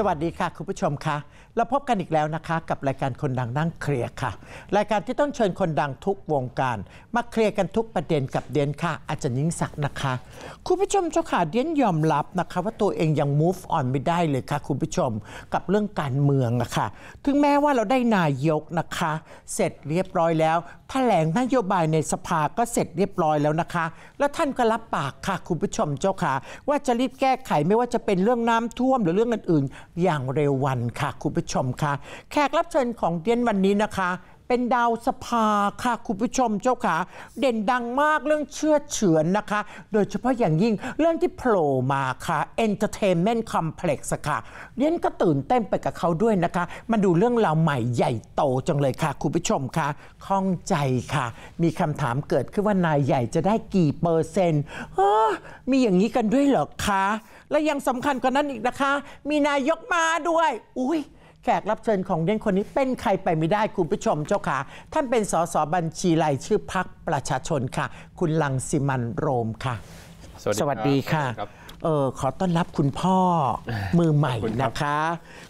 สวัสดีค่ะคุณผู้ชมคะเราพบกันอีกแล้วนะคะกับรายการคนดังนั่งเคลียร์ค่ะ รายการที่ต้องเชิญคนดังทุกวงการมาเคลียร์กันทุกประเด็นกับเดียนค่ะ อาจารย์ยิ่งศักดิ์นะคะคุณผู้ชมเจ้าค่ะเดียนยอมรับนะคะ ว่าตัวเองยัง move on ไม่ได้เลยค่ะคุณผู้ชมกับเรื่องการเมืองอะค่ะถึงแม้ว่าเราได้นายกนะคะ เสร็จเรียบร้อยแล้ว แถลงนโยบายในสภาก็เสร็จเรียบร้อยแล้วนะคะ แล้วท่านก็รับปากค่ะคุณผู้ชมเจ้าค่ะ ว่าจะรีบแก้ไขไม่ว่าจะเป็นเรื่องน้ำท่วมหรือเรื่องอื่นอย่างเร็ววันค่ะ คุณผู้ชมค่ะแขกรับเชิญของเดียนวันนี้นะคะ เป็นดาวสภาค่ะ คุณผู้ชมเจ้าขาเด่นดังมากเรื่องเชื่อเฉือนนะคะ โดยเฉพาะอย่างยิ่งเรื่องที่โผล่มาค่ะ Entertainment Complex ค่ะเดียนก็ตื่นเต้นไปกับเขาด้วยนะคะ มาดูเรื่องราวใหม่ใหญ่โตจังเลยค่ะ คุณผู้ชมค่ะข้องใจค่ะ มีคำถามเกิดขึ้นว่านายใหญ่จะได้กี่เปอร์เซ็นต์มีอย่างนี้กันด้วยเหรอคะและยังสำคัญกว่านั้นอีกนะคะ มีนายกมาด้วย อุ้ยแขกรับเชิญของเด่นคนนี้เป็นใครไปไม่ได้คุณผู้ชมเจ้าขาท่านเป็นสสบัญชีรายชื่อพักประชาชนค่ะ คุณลังสิมันโรมค่ะ สวัสดีค่ะเออขอต้อนรับคุณพ่อมือใหม่นะคะ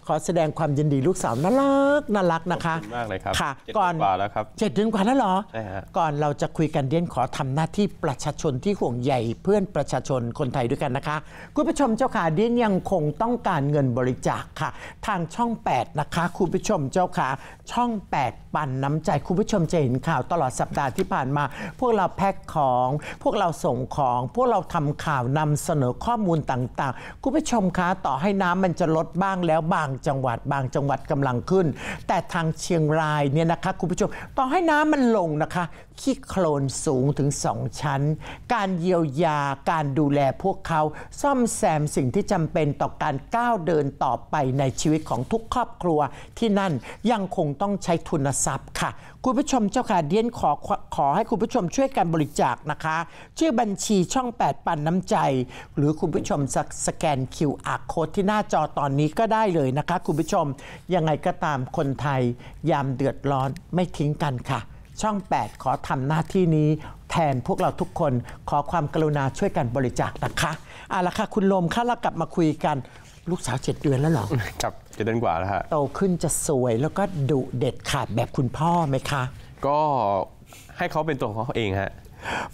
ขอแสดงความยินดีลูกสาวน่ารักน่ารักนะคะมากเลยครับค่ะก่อนกว่าแล้วครับเจ็ดถึงกว่าแล้วเหรอใช่ฮะก่อนเราจะคุยกันเดียนขอทำหน้าที่ประชาชนที่ห่วงใยเพื่อนประชาชนคนไทยด้วยกันนะคะคุณผู้ชมเจ้าค่ะเดียนยังคงต้องการเงินบริจาคค่ะทางช่อง8นะคะคุณผู้ชมเจ้าค่ะช่อง8ปันน้ำใจ คุณผู้ชมจะเห็นข่าวตลอดสัปดาห์ที่ผ่านมา พวกเราแพ็คของพวกเราส่งของพวกเราทำข่าวนำเสนอข้อมูลต่างๆ คุณผู้ชมคะ ต่อให้น้ำมันจะลดบ้างแล้วบางจังหวัดบางจังหวัดกำลังขึ้น แต่ทางเชียงรายเนี่ยนะคะคุณผู้ชมต่อให้น้ำมันลงนะคะขี้โคลนสูงถึงสองชั้น การเยียวยาการดูแลพวกเขา ซ่อมแซมสิ่งที่จำเป็นต่อการก้าวเดินต่อไปในชีวิตของทุกครอบครัว ที่นั่นยังคงต้องใช้ทุนทรัพย์ค่ะ คุณผู้ชมเจ้าค่ะเดียนขอขอให้คุณผู้ชมช่วยกันบริจาคนะคะ ชื่อบัญชีช่อง 8 ปันน้ำใจหรือคุณผู้ชมสแกน QR code ที่หน้าจอตอนนี้ก็ได้เลยนะคะคุณผู้ชมยังไงก็ตามคนไทย ยามเดือดร้อนไม่ทิ้งกันค่ะช่อง 8 ขอทำหน้าที่นี้ แทนพวกเราทุกคนขอความกรุณาช่วยกันบริจาคนะคะเอาละค่ะ คุณลมค่ะเรากลับมาคุยกันลูกสาวเจ็ดเดือนแล้วหรอครับเจ็ดเดือนกว่าแล้วฮะโตขึ้นจะสวยแล้วก็ดุเด็ดขาดแบบคุณพ่อไหมคะ ก็ให้เขาเป็นตัวของเขาเองฮะ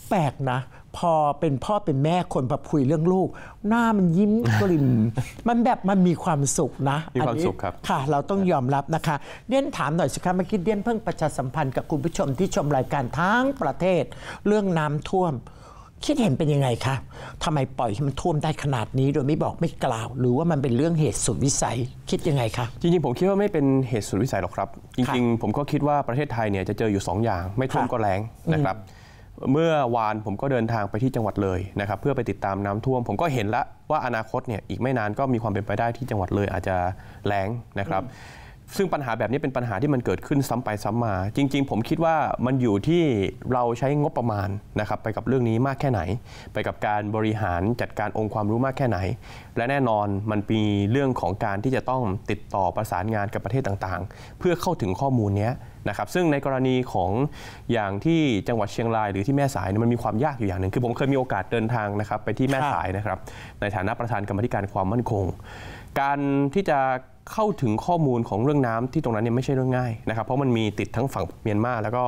แปลกนะพอเป็นพ่อเป็นแม่คนพอคุยเรื่องลูก หน้ามันยิ้มกลิ่มมันแบบมันมีความสุขนะ มีความสุขครับ ค่ะ เราต้องยอมรับนะคะเดียนถามหน่อยสิคะเมื่อกี้เดียนเพิ่งประชาสัมพันธ์กับคุณผู้ชมที่ชมรายการทั้งประเทศ เรื่องน้ำท่วม คิดเห็นเป็นยังไงคะทำไมปล่อยให้มันท่วมได้ขนาดนี้ โดยไม่บอกไม่กล่าว หรือว่ามันเป็นเรื่องเหตุสุดวิสัยคิดยังไงคะจริง ๆผมคิดว่าไม่เป็นเหตุสุดวิสัยหรอกครับ จริง ๆ ผมก็คิดว่าประเทศไทยเนี่ยจะเจออยู่ 2 อย่างไม่ท่วมก็แรงนะครับเมื่อวานผมก็เดินทางไปที่จังหวัดเลยนะครับ เพื่อไปติดตามน้ำท่วมผมก็เห็นแลวว่าอนาคตเนี่ยอีกไม่นาน ก็มีความเป็นไปได้ที่จังหวัดเลยอาจจะแล้งนะครับซึ่งปัญหาแบบนี้เป็นปัญหาที่มันเกิดขึ้นซ้ำไปซ้ำมา จริง ๆ ผมคิดว่ามันอยู่ที่เราใช้งบประมาณนะครับไปกับเรื่องนี้มากแค่ไหน ไปกับการบริหารจัดการองค์ความรู้มากแค่ไหน และแน่นอนมันมีเรื่องของการที่จะต้องติดต่อประสานงานกับประเทศต่างๆ เพื่อเข้าถึงข้อมูลนี้นะครับซึ่งในกรณีของอย่างที่จังหวัดเชียงราย หรือที่แม่สายมันมีความยากอยู่อย่างหนึ่งคือผมเคยมีโอกาสเดินทางนะครับไปที่แม่สายนะครับในฐานะประธานกรรมธิการความมั่นคง การที่จะเข้าถึงข้อมูลของเรื่องน้ำที่ตรงนั้นเนี่ยไม่ใช่เรื่องง่ายนะครับเพราะมันมีติดทั้งฝั่งเมียนมาแล้วก็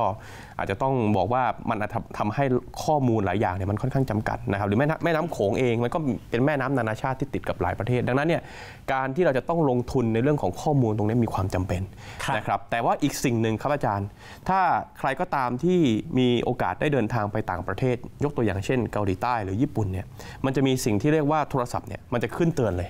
อาจจะต้องบอกว่ามันทำให้ข้อมูลหลายอย่างเนี่ยมันค่อนข้างจำกัดนะครับ หรือแม่แม่น้ำโขงเองมันก็เป็นแม่น้ำนานาชาติที่ติดกับหลายประเทศ ดังนั้นเนี่ยการที่เราจะต้องลงทุนในเรื่องของข้อมูลตรงนี้มีความจำเป็นนะครับแต่ว่าอีกสิ่งหนึ่งครับอาจารย์ ถ้าใครก็ตามที่มีโอกาสได้เดินทางไปต่างประเทศ ยกตัวอย่างเช่นเกาหลีใต้ หรือญี่ปุ่นเนี่ยมันจะมีสิ่งที่เรียกว่าโทรศัพท์เนี่ยมันจะขึ้นเตือนเลย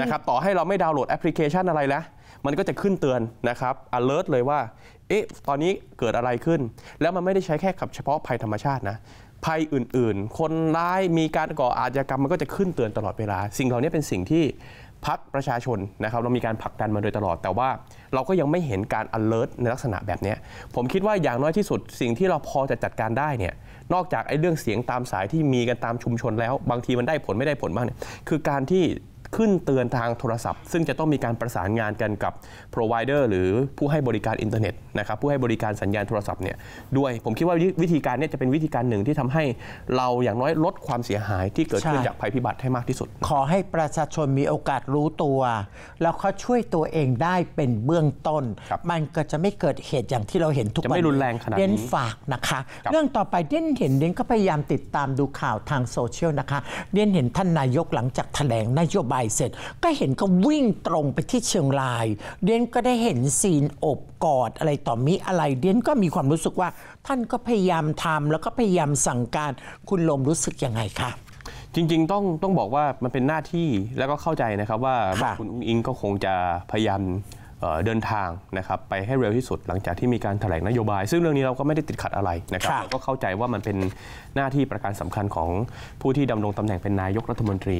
นะครับ ต่อให้เราไม่ดาวน์โหลดแอปพลิเคชันอะไรนะ มันก็จะขึ้นเตือนนะครับ alert เลยว่า เอ๊ะ ตอนนี้เกิดอะไรขึ้น แล้วมันไม่ได้ใช้แค่กับเฉพาะภัยธรรมชาตินะ ภัยอื่นๆ คนร้ายมีการก่ออาชญากรรมมันก็จะขึ้นเตือนตลอดเวลา สิ่งเหล่านี้เป็นสิ่งที่พักประชาชนนะครับ เรามีการผลักดันมาโดยตลอด แต่ว่าเราก็ยังไม่เห็นการ alert ในลักษณะแบบนี้ผมคิดว่าอย่างน้อยที่สุด สิ่งที่เราพอจะจัดการได้เนี่ย นอกจากไอ้เรื่องเสียงตามสายที่มีกันตามชุมชนแล้ว บางทีมันได้ผลไม่ได้ผลบ้างเนี่ย คือการที่ขึ้นเตือนทางโทรศัพท์ ซึ่งจะต้องมีการประสานงานกันกับ provider หรือผู้ให้บริการอินเทอร์เน็ตนะครับผู้ให้บริการสัญญาณโทรศัพท์เนี่ยด้วย ผมคิดว่าวิธีการนี้จะเป็นวิธีการหนึ่งที่ทำให้เราอย่างน้อยลดความเสียหายที่เกิดขึ้นจากภัยพิบัติให้มากที่สุด ขอให้ประชาชนมีโอกาสรู้ตัวแล้วเขาช่วยตัวเองได้เป็นเบื้องต้น มันก็จะไม่เกิดเหตุอย่างที่เราเห็นทุกวันจะไม่รุนแรงขนาดนี้เด่นฝากนะคะเรื่องต่อไปเด่นเห็นเด่นก็พยายามติดตามดูข่าวทางโซเชียลนะคะเด่นเห็นท่านนายกหลังจากแถลงนโยบายเสร็จก็เห็นก็วิ่งตรงไปที่เชียงราย เดียนก็ได้เห็นซีนอบกอดอะไรต่อมีอะไร เดียนก็มีความรู้สึกว่าท่านก็พยายามทำ แล้วก็พยายามสั่งการ คุณลมรู้สึก ยังไงคะ จริงๆต้องต้องบอกว่ามันเป็นหน้าที่แล้วก็เข้าใจนะครับ ว่าคุณอุ้งอิงก็คงจะพยายามเดินทางนะครับไปให้เร็วที่สุดหลังจากที่มีการแถลงนโยบาย ซึ่งเรื่องนี้เราก็ไม่ได้ติดขัดอะไรนะครับก็เข้าใจว่ามันเป็นหน้าที่ประการสำคัญของผู้ที่ดำรงตำแหน่งเป็นนายกรัฐมนตรี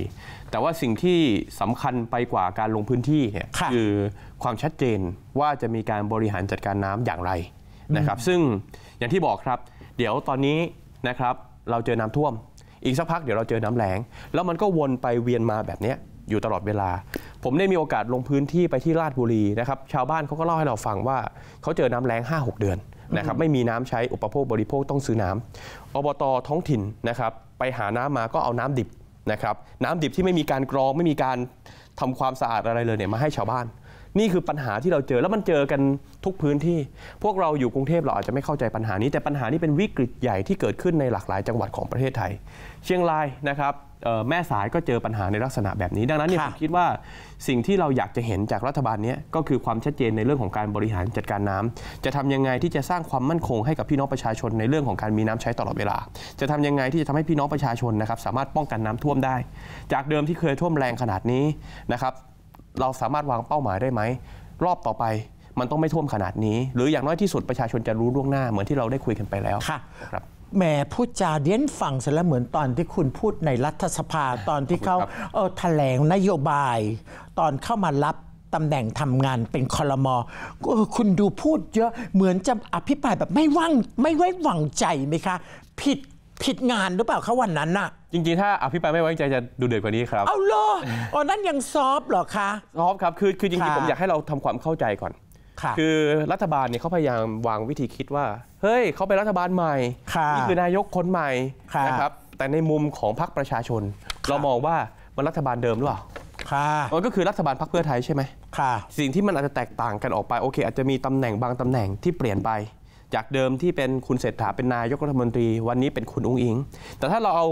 แต่ว่าสิ่งที่สำคัญไปกว่าการลงพื้นที่เนี่ยคือความชัดเจนว่าจะมีการบริหารจัดการน้ำอย่างไรนะครับซึ่งอย่างที่บอกครับ เดี๋ยวตอนนี้นะครับเราเจอน้ำท่วม อีกสักพักเดี๋ยวเราเจอน้ำแลงแล้วมันก็วนไปเวียนมาแบบนี้อยู่ตลอดเวลา ผมได้มีโอกาสลงพื้นที่ไปที่ราชบุรีนะครับ ชาวบ้านเขาก็เล่าให้เราฟังว่าเขาเจอน้ำแล้ง5-6เดือนนะครับ ไม่มีน้ำใช้อุปโภคบริโภคต้องซื้อน้ำ อบตท้องถิ่นนะครับ ไปหาน้ำมาก็เอาน้ำดิบนะครับ น้ำดิบที่ไม่มีการกรอง ไม่มีการทำความสะอาดอะไรเลยเนี่ยมาให้ชาวบ้าน นี่คือปัญหาที่เราเจอแล้วมันเจอกันทุกพื้นที่ พวกเราอยู่กรุงเทพเราอาจจะไม่เข้าใจปัญหานี้ แต่ปัญหานี้เป็นวิกฤตใหญ่ที่เกิดขึ้นในหลากหลายจังหวัดของประเทศไทย เชียงรายนะครับแม่สายก็เจอปัญหาในลักษณะแบบนี้ดังนั้นเนี่ยผมคิดว่าสิ่งที่เราอยากจะเห็นจากรัฐบาลนี้ก็คือความชัดเจนในเรื่องของการบริหารจัดการน้ำ จะทำยังไงที่จะสร้างความมั่นคง ให้กับพี่น้องประชาชน ในเรื่องของการมีน้ำใช้ตลอดเวลา จะทำยังไงที่จะทำให้พี่น้องประชาชนนะครับ สามารถป้องกันน้ำท่วมได้ จากเดิมที่เคยท่วมแรงขนาดนี้นะครับ เราสามารถวางเป้าหมายได้ไหมรอบต่อไปมันต้องไม่ท่วมขนาดนี้ หรืออย่างน้อยที่สุดประชาชนจะรู้ล่วงหน้าเหมือนที่เราได้คุยกันไปแล้วค่ะครับแหมพูดจาเดียนฟังเสร็จแล้วเหมือนตอนที่คุณพูดในรัฐสภาตอนที่เขาเออแถลงนโยบาย ตอนเข้ามารับตำแหน่งทำงานเป็นคอรมอคุณดูพูดเยอะเหมือนจะอภิปรายแบบไม่ว่างไม่ไว้วางใจไหมคะผิดผิดงานหรือเปล่าขาวันนั้นน่ะจริงๆ ถ้าอภิปรายไม่ไว้ใจจะดูเดือดกว่านี้ครับเอาเลรอ๋อนั้นยังซอฟหรอคะ ซอฟครับคือคือจริงๆผมอยากให้เราทำความเข้าใจก่อนคือรัฐบาลเนี่ยเขาพยายามวางวิธีคิดว่า เฮ้ยเขาเป็นรัฐบาลใหม่นี่คือนายกคนใหม่นะครับแต่ในมุมของพรรคประชาชน เรามองว่า มันรัฐบาลเดิมหรือเปล่ามันก็คือรัฐบาลพรรคเพื่อไทยใช่ไหมสิ่งที่มันอาจจะแตกต่างกันออกไปโอเค อาจจะมีตำแหน่งบางตำแหน่งที่เปลี่ยนไป จากเดิมที่เป็นคุณเศรษฐาเป็นนายกรัฐมนตรีวันนี้เป็นคุณอุ้งอิง แต่ถ้าเราเอา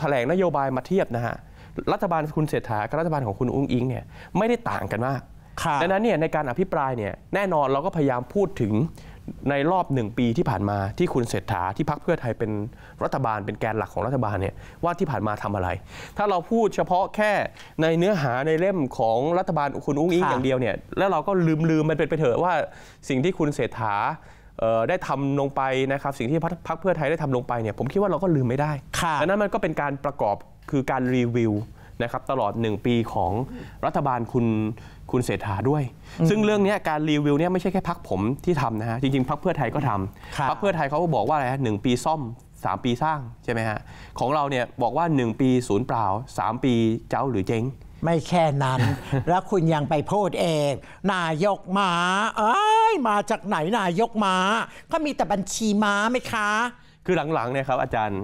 แถลงนโยบายมาเทียบนะฮะรัฐบาลคุณเศรษฐากับรัฐบาลของคุณอุ้งอิงเนี่ยไม่ได้ต่างกันมากดังนั้นเนี่ยในการอภิปรายเนี่ยแน่นอนเราก็พยายามพูดถึงในรอบหนึ่งปีที่ผ่านมาที่คุณเศรษฐาที่พักเพื่อไทยเป็นรัฐบาล เป็นแกนหลักของรัฐบาลเนี่ยว่าที่ผ่านมาทำอะไร ถ้าเราพูดเฉพาะแค่ในเนื้อหาในเล่มของรัฐบาลคุณอุ้งอิงอย่างเดียวเนี่ยแล้วเราก็ลืมลืมมันเป็นไปเถอะว่าสิ่งที่คุณเศรษฐาได้ทำลงไปนะครับสิ่งที่พักเพื่อไทยได้ทำลงไปเนี่ยผมคิดว่าเราก็ลืมไม่ได้ดังนั้นมันก็เป็นการประกอบคือการรีวิวนะครับตลอด 1 ปีของรัฐบาลคุณคุณเศรษฐาด้วย ซึ่งเรื่องนี้การรีวิวเนี่ยไม่ใช่แค่พักผมที่ทำนะฮะจริง ๆพักเพื่อไทยก็ทำพักเพื่อไทยเขาก็บอกว่าอะไรฮะหปีซ่อม 3 ปีสร้างใช่ไหมฮะของเราเนี่ยบอกว่า 1 ปีศูนย์เปล่า 3 ปีเจ้าหรือเจ๊ง ไม่แค่นั้นแล้วคุณยังไปพูดเอง นายกมาเอ้ย มาจากไหนนายกมาเขามีแต่บัญชีม้าไหมคะ คือหลังๆเนี่ยครับอาจารย์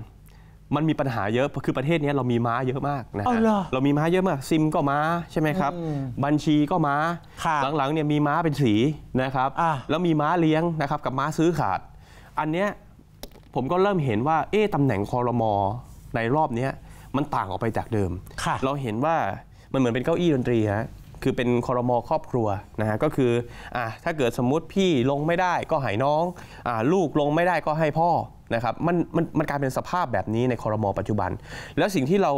มันมีปัญหาเยอะ คือประเทศนี้เรามีม้าเยอะมากนะัะเรามีม้าเยอะมาก ซิมก็ม้าใช่ไหมครับ บัญชีก็ม้า หลังๆเนี่ยมีม้าเป็นสีนะครับ แล้วมีม้าเลี้ยงนะครับกับม้าซื้อขาด อันเนี้ยผมก็เริ่มเห็นว่า เอ๊ะตำแหน่งคอรมอในรอบนี้มันต่างออกไปจากเดิม เราเห็นว่ามันเหมือนเป็นเก้าอี้ดนตรีฮะ คือเป็นคอรมอครอบครัวนะฮะ ก็คืออ่าถ้าเกิดสมมติพี่ลงไม่ได้ก็หายน้องอ่าลูกลงไม่ได้ก็ให้พ่อนะครับมันมันมันกลายเป็นสภาพแบบนี้ในคอรมอปัจจุบัน แล้วสิ่งที่เรา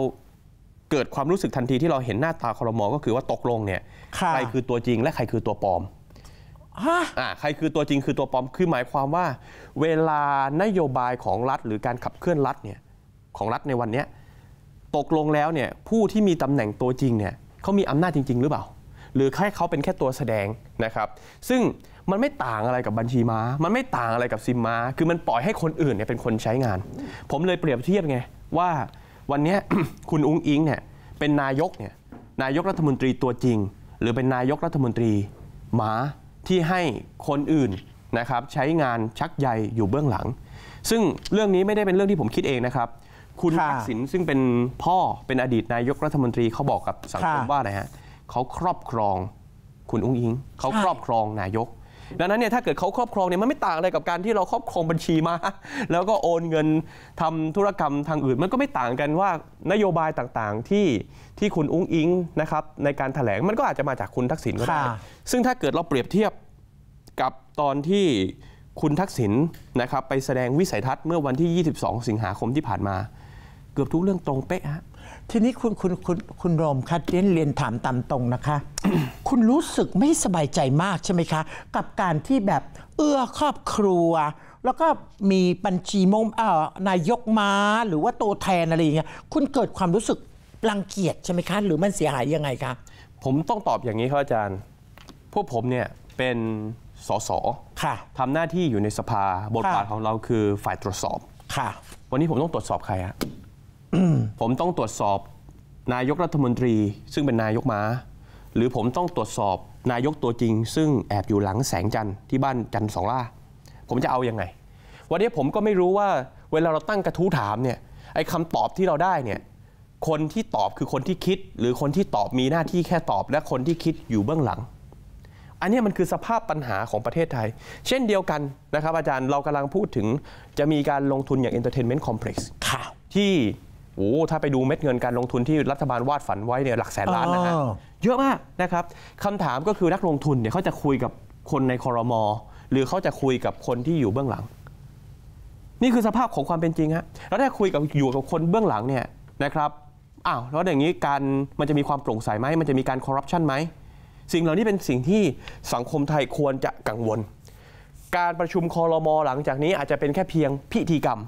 เกิดความรู้สึกทันทีที่เราเห็นหน้าตาคอรมอก็คือว่าตกลงเนี่ยใครคือตัวจริงและใครคือตัวปลอมอ่าใครคือตัวจริงคือตัวปลอมคือหมายความว่าเวลานโยบายของรัฐหรือการขับเคลื่อนรัฐเนี่ยของรัฐในวันนี้ ตกลงแล้วเนี่ยผู้ที่มีตำแหน่งตัวจริงเนี่ยเขามีอำนาจจริง ๆ หรือเปล่า หรือแค่เขาเป็นแค่ตัวแสดงนะครับซึ่งมันไม่ต่างอะไรกับบัญชีม้า มันไม่ต่างอะไรกับซิมม้า คือมันปล่อยให้คนอื่นเนี่ยเป็นคนใช้งาน ผมเลยเปรียบเทียบไงว่าวันนี้คุณอุ้งอิงเนี่ยเป็นนายกเนี่ยนายกรัฐมนตรีตัวจริง หรือเป็นนายกรัฐมนตรีม้าที่ให้คนอื่นนะครับใช้งานชักใยอยู่เบื้องหลัง ซึ่งเรื่องนี้ไม่ได้เป็นเรื่องที่ผมคิดเองนะครับคุณทักษิณซึ่งเป็นพ่อเป็นอดีตนายกรัฐมนตรีเขาบอกกับสังคมว่าอะไรฮะเขาครอบครอง คุณอุ้งอิงเขาครอบครองนายกดังนั้นเนี่ยถ้าเกิดเขาครอบครองเนี่ยมันไม่ต่างอะไรกับการที่เราครอบครองบัญชีมาแล้วก็โอนเงินทำธุรกรรมทางอื่น มันก็ไม่ต่างกันว่านโยบายต่างๆที่ที่คุณอุ้งอิงนะครับในการถแถลงมันก็อาจจะมาจากคุณทักษิณก็ได้ซึ่งถ้าเกิดเราเปรียบเทียบกับตอนที่คุณทักษิณนะครับไปแสดงวิสัยทัศน์เมื่อวันที่ 22 สิงหาคมที่ผ่านมา เกือบทุกเรื่องตรงเป๊ะฮะทีนี้คุณคุณคุณคุณโรมคะเรียนเรียนถามตามตรงนะคะ คุณรู้สึกไม่สบายใจมากใช่ไหมคะ กับการที่แบบเอื้อครอบครัว แล้วก็มีบัญชีมงเอ่อนายกมาหรือว่าโตแทนอะไรอย่างเงี้ยคุณเกิดความรู้สึกรังเกียจใช่ไหมคะหรือมันเสียหายยังไงคะผมต้องตอบอย่างนี้ครับอาจารย์ พวกผมเนี่ยเป็นสสค่ะทำหน้าที่อยู่ในสภาบทบาทของเราคือฝ่ายตรวจสอบค่ะ วันนี้ผมต้องตรวจสอบใครฮะผมต้องตรวจสอบนายกรัฐมนตรี ซึ่งเป็นนายกมา้าหรือผมต้องตรวจสอบนายกตัวจริง ซึ่งแอบอยู่หลังแสงจันทร์ที่บ้านจันทร์สองล่าผมจะเอาอยัางไงวันนี้ผมก็ไม่รู้ว่าเวลาเราตั้งกระทู้ถามเนี่ยไอ้คำตอบที่เราได้เนี่ยคนที่ตอบคือคนที่คิดหรือคนที่ตอบมีหน้าที่แค่ตอบ และคนที่คิดอยู่เบื้องหลัง อันนี้มันคือสภาพปัญหาของประเทศไทย เช่นเดียวกันนะครับ อาจารย์เรากำลังพูดถึงจะมีการลงทุนอย่างเเออนตร์เทนเมนต์คอมเพล็กซ์ที่โอ้ถ้าไปดูเม็ดเงินการลงทุนที่รัฐบาลวาดฝันไว้เนี่ยหลักแสนล้านนะฮะเยอะมากนะครับคำถามก็คือนักลงทุนเนี่ยเขาจะคุยกับคนในคอรมอหรือเขาจะคุยกับคนที่อยู่เบื้องหลัง นี่คือสภาพของความเป็นจริงฮะแล้วถ้าคุยกับอยู่กับคนเบื้องหลังเนี่ยนะครับอ้าวแล้วอย่างนี้การมันจะมีความโปร่งใสไหมมันจะมีการคอร์รัปชันไหมสิ่งเหล่านี้เป็นสิ่งที่สังคมไทยควรจะกังวล การประชุมคอรมอหลังจากนี้ อาจจะเป็นแค่เพียงพิธีกรรม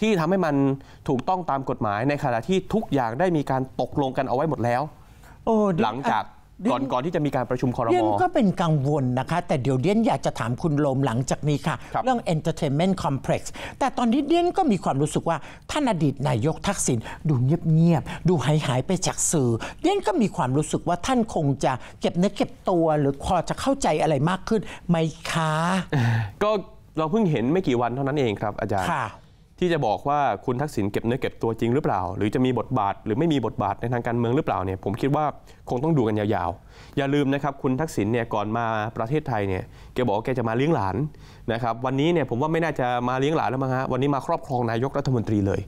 ที่ทำให้มันถูกต้องตามกฎหมายในขณะที่ทุกอย่างได้มีการตกลงกันเอาไว้หมดแล้วหลังจากก่อนก่อนที่จะมีการประชุมคอรมอเดนก็เป็นกังวลนะคะ แต่เดี๋ยวเดียนอยากจะถามคุณโลมหลังจากนี้ค่ะครเรื่อง Entertainment Complex แต่ตอนนี้เดียนก็มีความรู้สึกว่าท่านอดีตนายกทักษิณดูเงียบๆดูหายหายไปจากสื่อเดียนก็มีความรู้สึกว่าท่านคงจะเก็บเนื้อเก็บตัวหรือพอจะเข้าใจอะไรมากขึ้นไหมคะก็เราเพิ่งเห็นไม่กี่วันเท่านั้นเองครับอาจารย์ที่จะบอกว่าคุณทักษิณเก็บเนื้อเก็บตัวจริงหรือเปล่า หรือจะมีบทบาทหรือไม่มีบทบาทในทางการเมืองหรือเปล่าเนี่ยผมคิดว่าคงต้องดูกันยาวๆอย่าลืมนะครับคุณทักษิณเนี่ยก่อนมาประเทศไทยเนี่ยแกบอกแกจะมาเลี้ยงหลานนะครับวันนี้เนี่ยผมว่าไม่น่าจะมาเลี้ยงหลานแล้วมั้งฮะวันนี้มาครอบครองนายกรัฐมนตรีเลย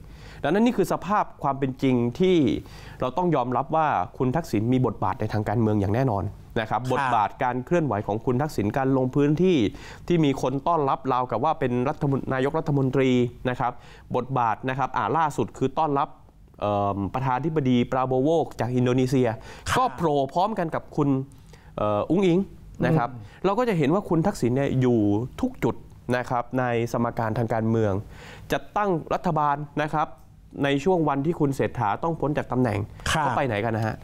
ดังนั้นนี่คือสภาพความเป็นจริงที่เราต้องยอมรับว่าคุณทักษิณมีบทบาทในทางการเมืองอย่างแน่นอนนะครับบทบาทการเคลื่อนไหวของคุณทักษิณการลงพื้นที่ที่มีคนต้อนรับเรากับว่าเป็นรัฐมนนายกรัฐมนตรีนะครับ บทบาทนะครับอ่าล่าสุดคือต้อนรับประธานธิบดี ปราโบโวกจากอินโดนีเซียก็โผล่พร้อมกันกับคุณอุ้งอิงนะครับ เราก็จะเห็นว่าคุณทักษิณเนี่ยอยู่ทุกจุดนะครับในสมการทางการเมือง จะตั้งรัฐบาลนะครับ ในช่วงวันที่คุณเศรษฐาต้องพ้นจากตำแหน่งเขาไปไหนกันนะฮะ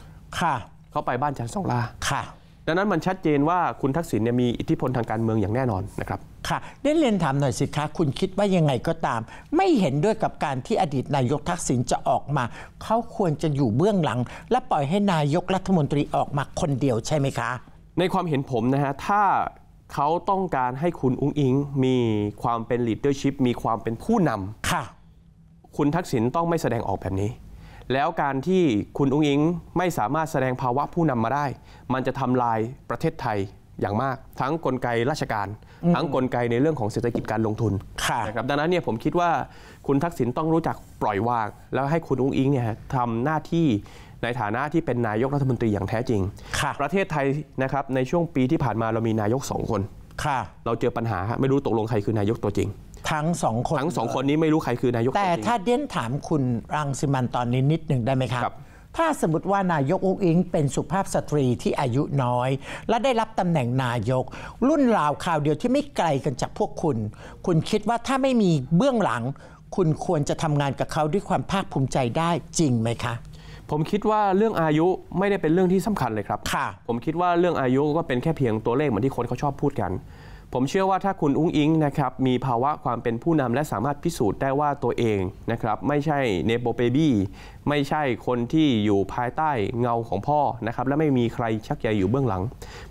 เขาไปบ้านจันทร์สองลาค่ะดังนั้นมันชัดเจนว่าคุณทักษิณเนี่ยมีอิทธิพลทางการเมืองอย่างแน่นอนนะครับ ค่ะได้เรียนถามหน่อยสิคะคุณคิดว่ายังไงก็ตาม ไม่เห็นด้วยกับการที่อดีตนายกทักษิณจะออกมา เขาควรจะอยู่เบื้องหลัง และปล่อยให้นายกรัฐมนตรีออกมาคนเดียวใช่ไหมคะ ในความเห็นผมนะฮะถ้าเขาต้องการให้คุณอุ้งอิงมีความเป็นลีดเดอร์ชิพมีความเป็นผู้นำค่ะ คุณทักษิณต้องไม่แสดงออกแบบนี้แล้วการที่คุณอุ้งอิงไม่สามารถแสดงภาวะผู้นำมาได้ มันจะทำลายประเทศไทยอย่างมาก ทั้งกลไกราชการ ทั้งกลไกในเรื่องของเศรษฐกิจการลงทุนนะครับดังนั้นเนี่ยผมคิดว่าคุณทักษิณต้องรู้จักปล่อยวางแล้วให้คุณอุ้งอิงเนี่ยทำหน้าที่ในฐานะที่เป็นนายกรัฐมนตรีอย่างแท้จริงประเทศไทยนะครับในช่วงปีที่ผ่านมาเรามีนายกสองคนเราเจอปัญหาไม่รู้ตกลงใครคือนายกตัวจริงทั้งสองคนทั้งสองคนนี้ไม่รู้ใครคือนายกแต่ถ้าเด้นถามคุณรังสิมันตอนนี้นิดหนึ่งได้ไหมครับ ถ้าสมมติว่านายกอุ้งอิงเป็นสุภาพสตรีที่อายุน้อย และได้รับตำแหน่งนายก รุ่นราวข่าวเดียวที่ไม่ไกลกันจากพวกคุณ คุณคิดว่าถ้าไม่มีเบื้องหลัง คุณควรจะทำงานกับเขาด้วยความภาคภูมิใจได้จริงไหมคะ ผมคิดว่าเรื่องอายุไม่ได้เป็นเรื่องที่สำคัญเลยครับ ค่ะ ผมคิดว่าเรื่องอายุก็เป็นแค่เพียงตัวเลขเหมือนที่คนเขาชอบพูดกันผมเชื่อว่าถ้าคุณอุ้งอิงนะครับมีภาวะความเป็นผู้นำและสามารถพิสูจน์ได้ว่าตัวเองนะครับไม่ใช่เนโปเบบี้ไม่ใช่คนที่อยู่ภายใต้เงาของพ่อนะครับและไม่มีใครชักใยอยู่เบื้องหลัง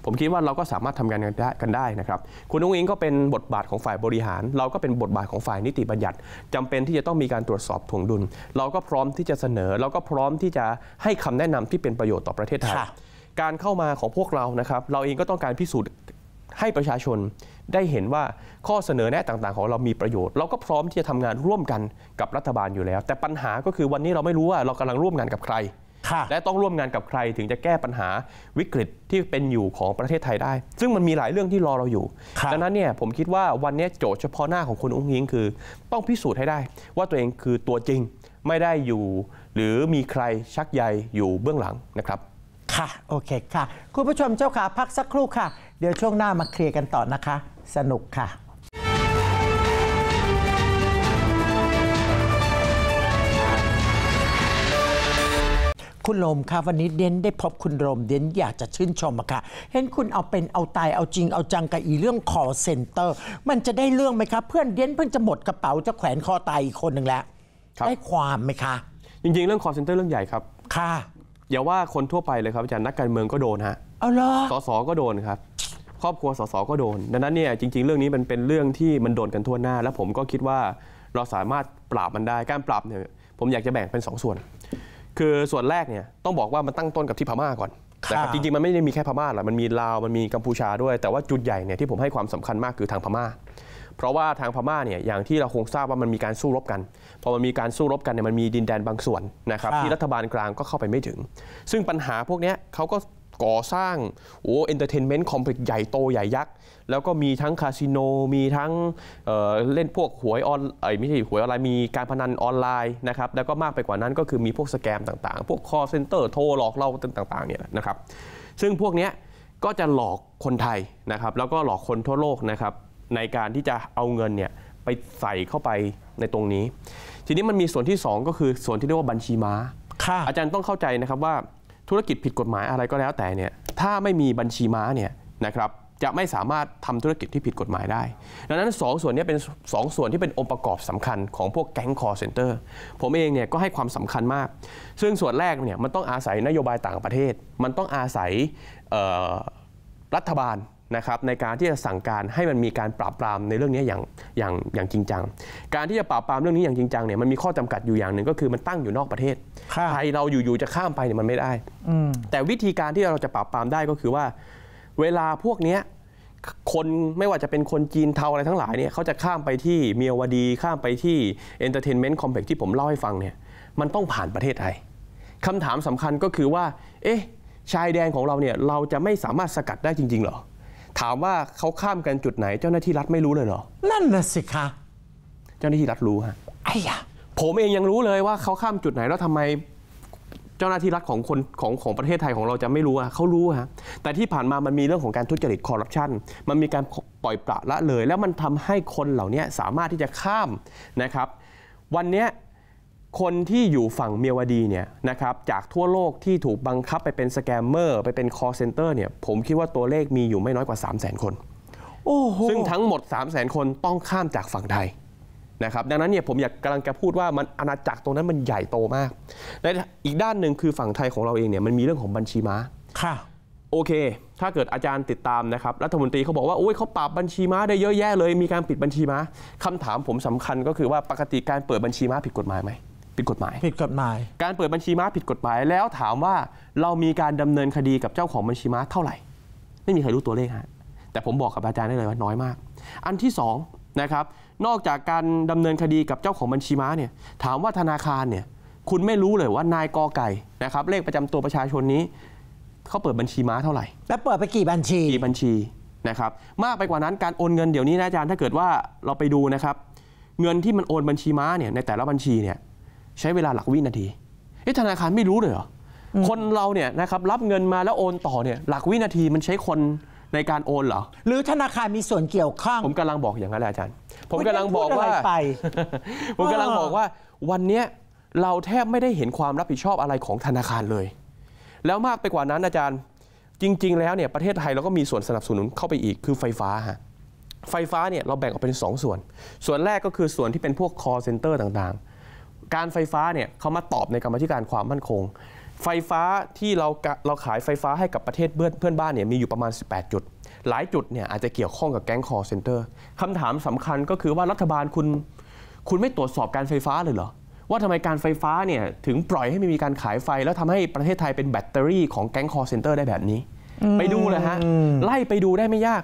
ผมคิดว่าเราก็สามารถทำงานกันได้นนะครับ คุณอุ้งอิงก็เป็นบทบาทของฝ่ายบริหาร เราก็เป็น บทบาทของฝ่ายนิติบัญญัติ จำเป็นที่จะต้องมีการตรวจสอบถ่วงดุล เราก็พร้อมที่จะเสนอ เราก็พร้อมที่จะให้คำแนะนำที่เป็นประโยชน์ต่อประเทศไทยการเข้ามาของพวกเรานะครับเราเองก็ต้องการพิสูจน์ให้ประชาชนได้เห็นว่าข้อเสนอแนะต่างๆของเรามีประโยชน์ เราก็พร้อมที่จะทำงานร่วมกันกับรัฐบาลอยู่แล้ว แต่ปัญหาก็คือวันนี้เราไม่รู้ว่าเรากำลังร่วมงานกับใครและต้องร่วมงานกับใครถึงจะแก้ปัญหาวิกฤตที่เป็นอยู่ของประเทศไทยได้ ซึ่งมันมีหลายเรื่องที่รอเราอยู่ ดังนั้นเนี่ยผมคิดว่าวันนี้โจทย์เฉพาะหน้าของคุณอุ้งยิงคือต้องพิสูจน์ให้ได้ ว่าตัวเองคือตัวจริงไม่ได้อยู่ หรือมีใครชักใยอยู่เบื้องหลังนะครับ ค่ะโอเคค่ะ คุณผู้ชมเจ้าขาพักสักครู่ค่ะเดี๋ยวช่วงหน้ามาเคลียร์กันต่อนะคะ สนุกค่ะ คุณลมค่ะวันนี้เด้นได้พบคุณลมเด้นอยากจะชื่นชมอะค่ะ เห็นคุณเอาเป็นเอาตายเอาจริงเอาจังกับอีเรื่องคอเซ็นเตอร์ มันจะได้เรื่องไหมคะเพื่อนเด้นเพิ่งจะหมดกระเป๋าจะแขวนคอตายอีกคนหนึ่งแล้วได้ความไหมคะ จริงๆเรื่องคอเซ็นเตอร์เรื่องใหญ่ครับ ค่ะอย่าว่าคนทั่วไปเลยครับ อาจารย์นักการเมืองก็โดนฮะเอาเหรอสสก็โดนครับครอบครัวสสก็โดนดังนั้นเนี่ยจริงๆ เรื่องนี้มันเป็นเรื่องที่มันโดนกันทั่วหน้า และผมก็คิดว่าเราสามารถปราบมันได้การปราบเนี่ยผมอยากจะแบ่งเป็น 2ส่วน คือส่วนแรกเนี่ยต้องบอกว่ามันตั้งต้นกับที่พม่าก่อนแต่จริงๆมันไม่ได้มีแค่พม่าหรอกมันมีลาวมันมีกัมพูชาด้วยแต่ว่าจุดใหญ่เนี่ยที่ผมให้ความสำคัญมากคือทางพม่า เพราะว่าทางพม่าเนี่ยอย่างที่เราคงทราบว่ามันมีการสู้รบกันพอมันมีการสู้รบกันเนี่ยมันมีดินแดนบางส่วนนะครับที่รัฐบาลกลางก็เข้าไปไม่ถึง ซึ่งปัญหาพวกนี้เขาก็ก่อสร้างโอ้เอนเตอร์เทนเมนต์คอมเพล็กซ์ใหญ่โต ใหญ่ยักษ์แล้วก็มีทั้งคาสิโน มีทั้งเเล่นพวกหวยออนไม่ใช่หวยออนไลน์มีการพนันออนไลน์นะครับแล้วก็มากไปกว่านั้นก็คือมีพวกสแกมต่างๆ พวกคอเซ็นเตอร์โทรหลอกเราต่างๆเนี่ยนะครับซึ่งพวกนี้ก็จะหลอกคนไทยนะครับแล้วก็หลอกคนทั่วโลกนะครับในการที่จะเอาเงินเนี่ยไปใส่เข้าไปในตรงนี้ ทีนี้มันมีส่วนที่2ก็คือส่วนที่เรียกว่าบัญชีม้าอาจารย์ต้องเข้าใจนะครับว่าธุรกิจผิดกฎหมายอะไรก็แล้วแต่เนี่ยถ้าไม่มีบัญชีม้าเนี่ยนะครับจะไม่สามารถทำธุรกิจที่ผิดกฎหมายได้ ดังนั้น 2 ส่วนนี้เป็น 2 ส่วนที่เป็นองค์ประกอบสำคัญของพวกแก๊งคอร์เซนเตอร์ ผมเองเนี่ยก็ให้ความสำคัญมาก ซึ่งส่วนแรกเนี่ยมันต้องอาศัยนโยบายต่างประเทศ มันต้องอาศัยรัฐบาลนะครับในการที่จะสั่งการให้มันมีการปราบปรามในเรื่องนี้อย่างอย่างอย่างจริงจัง การที่จะปราบปรามเรื่องนี้อย่างจริงจังเนี่ยมันมีข้อจำกัดอยู่อย่างหนึ่งก็คือมันตั้งอยู่นอกประเทศไทยเราอยู่ๆจะข้ามไปเนี่ยมันไม่ได้ แต่วิธีการที่เราจะปราบปรามได้ก็คือว่าเวลาพวกนี้คนไม่ว่าจะเป็นคนจีนเทาอะไรทั้งหลายเนี่ยเขาจะข้ามไปที่เมียวดีข้ามไปที่เอนเตอร์เทนเมนต์คอมเพล็กซ์ที่ผมเล่าให้ฟังเนี่ยมันต้องผ่านประเทศไทยคำถามสำคัญก็คือว่า เอ๊ะชายแดนของเราเนี่ยเราจะไม่สามารถสกัดได้จริงๆหรอถามว่าเขาข้ามกันจุดไหน เจ้าหน้าที่รัฐไม่รู้เลยเหรอ นั่นน่ะสิคะ เจ้าหน้าที่รัฐรู้ฮะไอ้ยะผมเองยังรู้เลยว่าเขาข้ามจุดไหนแล้วทำไมเจ้าหน้าที่รัฐของคนของของประเทศไทยของเราจะไม่รู้อะเขารู้ฮะแต่ที่ผ่านมามันมีเรื่องของการทุจริตคอร์รัปชันมันมีการปล่อยปละละเลย แล้วมันทำให้คนเหล่านี้สามารถที่จะข้ามนะครับ วันนี้คนที่อยู่ฝั่งเมียวดีเนี่ยนะครับจากทั่วโลกที่ถูกบังคับไปเป็นสแกมเมอร์ไปเป็นคอร์เซนเตอร์เนี่ยผมคิดว่าตัวเลขมีอยู่ไม่น้อยกว่า3 0 0 0 0 0 คน ซึ่งทั้งหมด 3 0 0 0 0 0 คนต้องข้ามจากฝั่งไทยนะครับดังนั้นเนี่ยผมอยากกำลังจะพูดว่ามันอาณาจักรตรงนั้นมันใหญ่โตมากและอีกด้านหนึ่งคือฝั่งไทยของเราเองเนี่ยมันมีเรื่องของบัญชีม้าค่ะโอเค ถ้าเกิดอาจารย์ติดตามนะครับรัฐมนตรีเขาบอกว่าโอ้ยเขาปราบบัญชีม้าได้เยอะแยะเลยมีการปิดบัญชีม้าคำถามผมสำคัญก็คือว่าปกติการเปิดบัญชีม้าผิดกฎหมายไหมผิดกฎหมายผิดกฎหมาย การเปิดบัญชีม้าผิดกฎหมาย แล้วถามว่าเรามีการดำเนินคดีกับเจ้าของบัญชีม้าเท่าไหร่ ไม่มีใครรู้ตัวเลขฮะแต่ผมบอกกับอาจารย์ได้เลยว่าน้อยมาก อันที่2นะครับ นอกจากการดำเนินคดีกับเจ้าของบัญชีม้าเนี่ย ถามว่าธนาคารเนี่ย คุณไม่รู้เลยว่านายกอไก่นะครับเลขประจำตัวประชาชนนี้เขาเปิดบัญชีม้าเท่าไหร่ แล้วเปิดไปกี่บัญชี กี่บัญชีนะครับ มากไปกว่านั้นการโอนเงินเดี๋ยวนี้นะอาจารย์ ถ้าเกิดว่าเราไปดูนะครับ เงินที่มันโอนบัญชีม้าเนี่ยในแต่ละบัญชีเนี่ยใช้เวลาหลักวินาทีธนาคารไม่รู้เลยเหรอคนเราเนี่ยนะครับรับเงินมาแล้วโอนต่อเนี่ยหลักวินาทีมันใช้คนในการโอนเหรอหรือธนาคารมีส่วนเกี่ยวข้องผมกำลังบอกอย่างนั้นแหละอาจารย์ ผมกำลังบอกว่าไป ผมกำลังบอกว่า วันเนี้ยเราแทบไม่ได้เห็นความรับผิดชอบอะไรของธนาคารเลย แล้วมากไปกว่านั้นอาจารย์จริงๆแล้วเนี่ยประเทศไทยเราก็มีส่วนสนับสนุนเข้าไปอีก คือไฟฟ้าฮะไฟฟ้าเนี่ยเราแบ่งออกเป็น 2 ส่วน ส่วนแรกก็คือส่วนที่เป็นพวก call center ต่าง ๆการไฟฟ้าเนี่ยเขามาตอบในกรรมธิการความมั่นคง ไฟฟ้าที่เราเราขายไฟฟ้าให้กับประเทศเพื่อนเพื่อนบ้านเนี่ยมีอยู่ประมาณ 18 จุด หลายจุดเนี่ยอาจจะเกี่ยวข้องกับแก๊งคอร์เซนเตอร์คำถามสำคัญก็คือว่ารัฐบาลคุณ คุณไม่ตรวจสอบการไฟฟ้าเลยเหรอ ว่าทำไมการไฟฟ้าเนี่ยถึงปล่อยให้มีการขายไฟ แล้วทำให้ประเทศไทยเป็นแบตเตอรี่ของแก๊งคอร์เซนเตอร์ได้แบบนี้ไปดูเลยฮะไล่ไปดูได้ไม่ยาก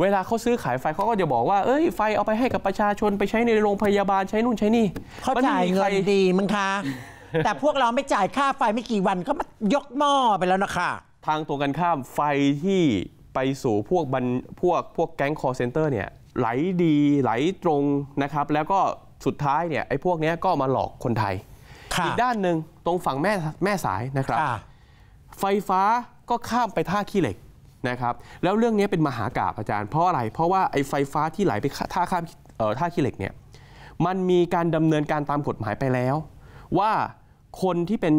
เวลาเขาซื้อขายไฟเขาก็จะบอกว่า เอ้ย ไฟเอาไปให้กับประชาชนไปใช้ในโรงพยาบาลใช้นู่นใช้นี่เขาจ่ายเงินดีมึงคะแต่พวกเราไม่จ่ายค่าไฟไม่กี่วันก็มายกหม้อไปแล้วนะคะทางตรงกันข้ามไฟที่ไปสู่พวกบันพวกพวกแก๊งคอเซนเตอร์เนี่ยไหลดีไหลตรงนะครับ แล้วก็สุดท้ายเนี่ยไอ้พวกนี้ก็มาหลอกคนไทยอีกด้านหนึ่งตรงฝั่งแม่แม่สายนะครับไฟฟ้าก็ข้ามไปท่าขี้เหล็กนะครับแล้วเรื่องนี้เป็นมหากาบอาจารย์ เพราะอะไรเพราะว่าไอ้ไฟฟ้าที่ไหลไปท่าข้ามท่าขี้เหล็กเนี่ยมันมีการดำเนินการตามกฎหมายไปแล้ว ว่าคนที่เป็น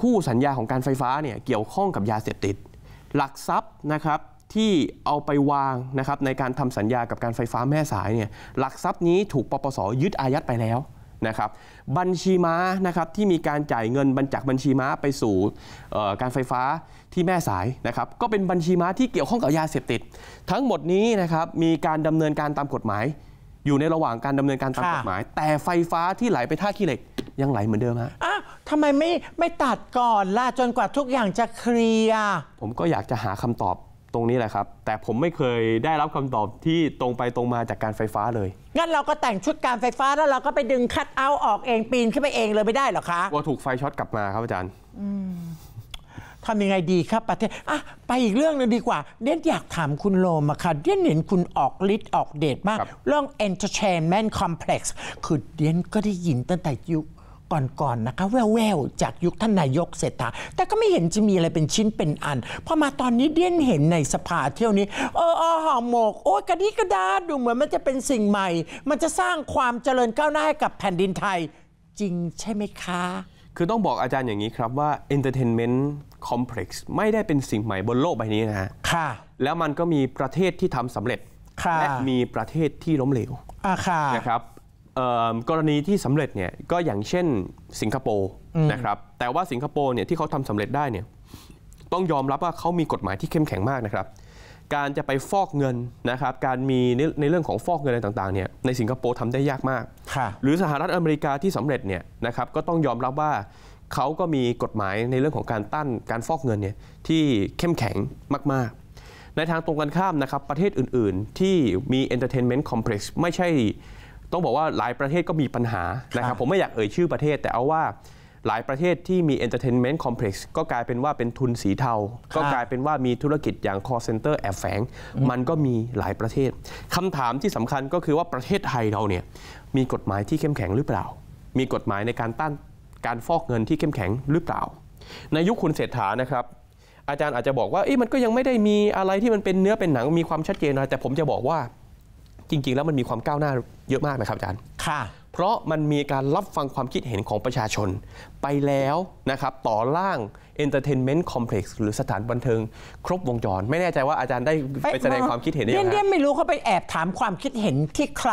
คู่สัญญาของการไฟฟ้าเนี่ยเกี่ยวข้องกับยาเสพติดหลักทรัพย์นะครับที่เอาไปวางนะครับในการทำสัญญากับการไฟฟ้าแม่สายเนี่ยหลักทรัพย์นี้ถูกปปสยึดอายัดไปแล้วนะครับบัญชีม้านะครับที่มีการจ่ายเงินบัญจากบัญชีม้าไปสู่การไฟฟ้าที่แม่สายนะครับก็เป็นบัญชีม้าที่เกี่ยวข้องกับยาเสพติด ทั้งหมดนี้นะครับมีการดำเนินการตามกฎหมาย อยู่ในระหว่างการดำเนินการตามกฎหมาย แต่ไฟฟ้าที่ไหลไปท่าขี้เหล็กยังไหลเหมือนเดิมฮะอ้าวทำไมไม่ไม่ตัดก่อนล่ะจนกว่าทุกอย่างจะเคลียร์ ผมก็อยากจะหาคำตอบตรงนี้แหละครับ แต่ผมไม่เคยได้รับคำตอบที่ตรงไปตรงมาจากการไฟฟ้าเลย งั้นเราก็แต่งชุดการไฟฟ้าแล้วเราก็ไปดึงคัดเอาออกเองปีนขึ้นไปเองเลยไม่ได้หรอคะว่ัวถูกไฟช็อตกลับมาครับอาจารย์ทำยังไงดีครับ ประเทศอ่ะไปอีกเรื่องนึงดีกว่า เด่นอยากถามคุณโลมาค่ะ เด่นเห็นคุณออกฤทธิ์ออกเดชมากเรื่อง entertainment complex คือเด่นก็ได้ยินตั้งแต่ยุคก่อนๆนนะคะ แววๆ จากยุคท่านนายกเศรษฐา แต่ก็ไม่เห็นจะมีอะไรเป็นชิ้นเป็นอัน พอมาตอนนี้เดียนเห็นในสภาเที่ยวนี้ เอออหอมหมก โอ้ยกระดิกระดาดูเหมือนมันจะเป็นสิ่งใหม่ มันจะสร้างความเจริญก้าวหน้าให้กับแผ่นดินไทย จริงใช่ไหมคะคือต้องบอกอาจารย์อย่างนี้ครับว่า Entertainment Complex ไม่ได้เป็นสิ่งใหม่บนโลกใบนี้นะฮะ ค่ะ แล้วมันก็มีประเทศที่ทำสำเร็จ และมีประเทศที่ล้มเหลวอค่ะ นะครับ เอ่อ กรณีที่สำเร็จเนี่ย ก็อย่างเช่นสิงคโปร์นะครับ แต่ว่าสิงคโปร์เนี่ยที่เขาทำสำเร็จได้เนี่ย ต้องยอมรับว่าเขามีกฎหมายที่เข้มแข็งมากนะครับการจะไปฟอกเงินนะครับการมีในเรื่องของฟอกเงินอะไรต่างๆเนี่ยในสิงคโปร์ทำได้ยากมาก หรือสหรัฐอเมริกาที่สำเร็จเนี่ยนะครับก็ต้องยอมรับว่าเขาก็มีกฎหมายในเรื่องของการต้านการฟอกเงินเนี่ยที่เข้มแข็งมากๆ ในทางตรงกันข้ามนะครับประเทศอื่นๆที่มีเเออนตร์เทนเมนต์คอมเพล็กซ์ไม่ใช่ต้องบอกว่าหลายประเทศก็มีปัญหานะครับผมไม่อยากเอ่ยชื่อประเทศแต่เอาว่าหลายประเทศที่มี Entertainment Complex ก็กลายเป็นว่าเป็นทุนสีเทา ก็กลายเป็นว่ามีธุรกิจอย่าง call center แอบแฝง มันก็มีหลายประเทศคำถามที่สำคัญก็คือว่าประเทศไทยเราเนี่ยมีกฎหมายที่เข้มแข็งหรือเปล่า มีกฎหมายในการต้านการฟอกเงินที่เข้มแข็งหรือเปล่า ในยุคคุณเศรษฐานะครับ อาจารย์อาจจะบอกว่ามันก็ยังไม่ได้มีอะไรที่มันเป็นเนื้อเป็นหนังมีความชัดเจนอะไรแต่ผมจะบอกว่าจริงๆ แล้วมันมีความก้าวหน้าเยอะมากนะครับอาจารย์ ค่ะเพราะมันมีการรับฟังความคิดเห็นของประชาชน ไปแล้วนะครับ ต่อร่างเเออนตร์เทนเมนต์คอมเพล็กซ์หรือสถานบันเทิงครบวงจรไม่แน่ใจว่าอาจารย์ได้ไปแสดงความคิดเห็นได้อยังเดี่ยไม่รู้เขาไปแอบถามความคิดเห็นที่ใคร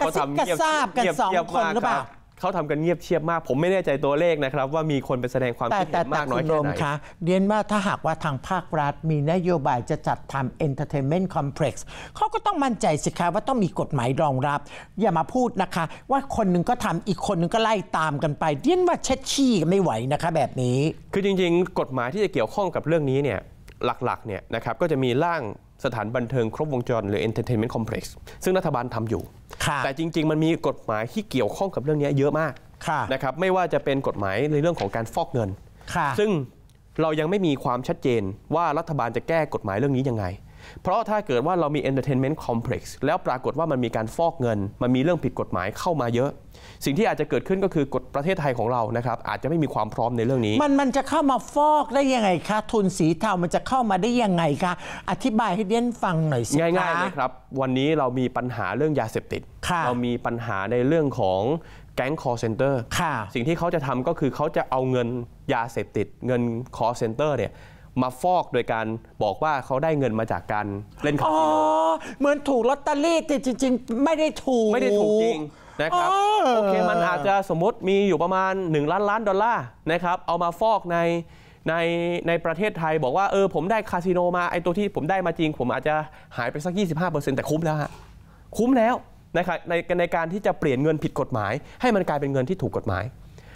กระซิบกระซาบกันสองคนหรือเปล่าเขาทำกันเงียบเชียบมาก ผมไม่แน่ใจตัวเลขนะครับ ว่ามีคนไปแสดงความคิดเห็นมากน้อยแค่ไหนคะเรียนว่าถ้าหากว่าทางภาครัฐมีนโยบายจะจัดทำเอนเตอร์เทนเมนต์คอมเพล็กซ์เขาก็ต้องมั่นใจสิคะว่าต้องมีกฎหมายรองรับ อย่ามาพูดนะคะ ว่าคนหนึ่งก็ทำอีกคนหนึ่งก็ไล่ตามกันไป เรียนว่าเช็ดชี้ไม่ไหวนะคะแบบนี้ คือจริงๆ กฎหมายที่จะเกี่ยวข้องกับเรื่องนี้เนี่ยหลักๆเนี่ยนะครับก็จะมีร่างสถานบันเทิงครบวงจรหรือ entertainment complex ซึ่งรัฐบาลทำอยู่ แต่จริงๆ มันมีกฎหมายที่เกี่ยวข้องกับเรื่องนี้เยอะมากนะครับไม่ว่าจะเป็นกฎหมายในเรื่องของการฟอกเงิน ซึ่งเรายังไม่มีความชัดเจนว่ารัฐบาลจะแก้กฎหมายเรื่องนี้ยังไงเพราะถ้าเกิดว่าเรามี entertainment complex แล้วปรากฏว่ามันมีการฟอกเงิน มันมีเรื่องผิดกฎหมายเข้ามาเยอะ สิ่งที่อาจจะเกิดขึ้นก็คือกฎประเทศไทยของเรานะครับ อาจจะไม่มีความพร้อมในเรื่องนี้ มันมันจะเข้ามาฟอกได้ยังไงคะ ทุนสีเทามันจะเข้ามาได้ยังไงคะ อธิบายให้เด่นฟังหน่อยสิคะง่ายๆเลยครับ วันนี้เรามีปัญหาเรื่องยาเสพติด เรามีปัญหาในเรื่องของแก๊งคอร์เซนเตอร์สิ่งที่เขาจะทำก็คือเขาจะเอาเงินยาเสพติด เงินคอร์เซนเตอร์เนี่ยมาฟอกโดยการบอกว่าเขาได้เงินมาจากการเล่นคาสิโนเหมือนถูกลอตเตอรี่แต่จริงๆไม่ได้ถูกไม่ได้ถูกจริงนะครับโอเคมันอาจจะสมมติมีอยู่ประมาณ 1ล้านล้านดอลลาร์นะครับเอามาฟอกในในในประเทศไทยบอกว่าเออผมได้คาสิโนมาไอตัวที่ผมได้มาจริง ผมอาจจะหายไปสัก 25%แต่คุ้มแล้วฮะคุ้มแล้วนะครับในในการที่จะเปลี่ยนเงินผิดกฎหมาย ให้มันกลายเป็นเงินที่ถูกกฎหมาย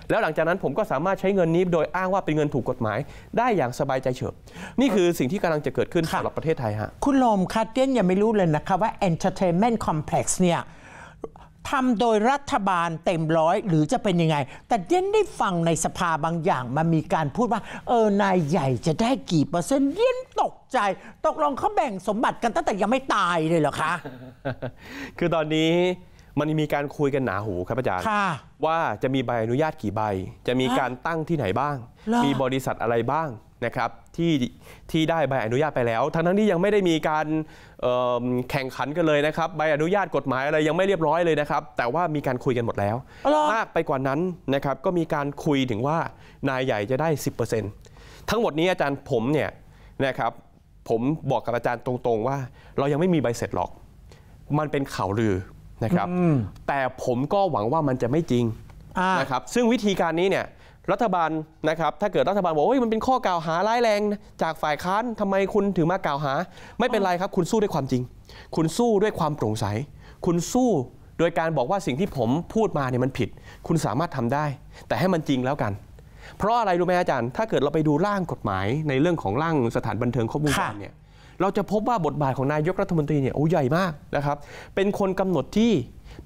แล้วหลังจากนั้นผมก็สามารถใช้เงินนี้ โดยอ้างว่าเป็นเงินถูกกฎหมายได้อย่างสบายใจเฉยนี่คือสิ่งที่กำลังจะเกิดขึ้นสำหรับประเทศไทยฮะคุณลมคาเดนยังไม่รู้เลยนะคะว่า Entertainment Complex เนี่ยทำโดยรัฐบาลเต็มร้อย หรือจะเป็นยังไง แต่เด่นได้ฟังในสภาบางอย่างมามีการพูดว่า เออนายใหญ่จะได้กี่เปอร์เซ็นต์เด่นตกใจ ตกลงเขาแบ่งสมบัติกันตั้งแต่ยังไม่ตายเลยเหรอคะคือตอนนี้มันมีการคุยกันหนาหูครับอาจารย์ว่าจะมีใบอนุญาตกี่ใบ จะมีการตั้งที่ไหนบ้าง มีบริษัทอะไรบ้างนะครับที่ที่ได้ใบอนุญาตไปแล้ว ทั้งทั้งที่ยังไม่ได้มีการแข่งขันกันเลยนะครับใบอนุญาตกฎหมายอะไรยังไม่เรียบร้อยเลยนะครับแต่ว่ามีการคุยกันหมดแล้ว มากไปกว่านั้นนะครับก็มีการคุยถึงว่านายใหญ่จะได้ 10%ทั้งหมดนี้อาจารย์ผมเนี่ยนะครับผมบอกกับอาจารย์ตรงๆว่าเรายังไม่มีใบเสร็จหรอก มันเป็นข่าวลือนะครับแต่ผมก็หวังว่ามันจะไม่จริงนะครับซึ่งวิธีการนี้เนี่ยรัฐบาลนะครับถ้าเกิดรัฐบาลบอกว่ามันเป็นข้อกล่าวหาร้ายแรง จากฝ่ายค้านทำไมคุณถึงมากล่าวหาไม่เป็นไรครับ คุณสู้ด้วยความจริง คุณสู้ด้วยความโปร่งใส คุณสู้ โดยการบอกว่าสิ่งที่ผมพูดมาเนี่ยมันผิด คุณสามารถทำได้แต่ให้มันจริงแล้วกัน เพราะอะไรรู้ไหมอาจารย์ถ้าเกิดเราไปดูร่างกฎหมายในเรื่องของร่างสถานบันเทิงข้บมูลเนี่ยเราจะพบว่าบทบาทของนายกรัฐมนตรีเนี่ยโอ้ใหญ่มากนะครับเป็นคนกำหนดที่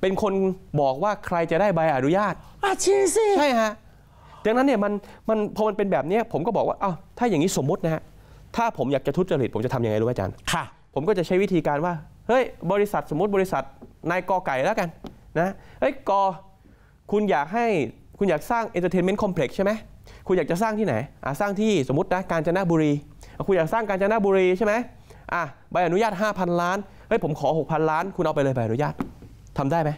เป็นคนบอกว่าใครจะได้ใบอนุญาตอาชีสิ ใช่ฮะดังนั้นเนี่ยมันมัน พอมันเป็นแบบนี้ผมก็บอกว่าอ้าวถ้าอย่างนี้สมมตินะฮะ ถ้าผมอยากจะทุจริต ผมจะทำยังไงรู้ไหมอาจารย์ค่ะ ผมก็จะใช้วิธีการว่า เฮ้ยบริษัทสมมติบริษัทนายกอไก่แล้วกันนะเฮ้ยกอคุณอยากให้คุณอยากสร้างเอนเตอร์เทนเมนต์คอมเพล็กซ์ใช่ไหมคุณอยากจะสร้างที่ไหนอ่าสร้างที่สมมตินะกาญจนบุรีคุณอยากสร้างกาญจนบุรีใช่ไหมอ่ะใบอนุญาต 5,000 ล้านเฮ้ยผมขอ 6,000 ล้านคุณเอาไปเลยใบอนุญาตทำได้ไหม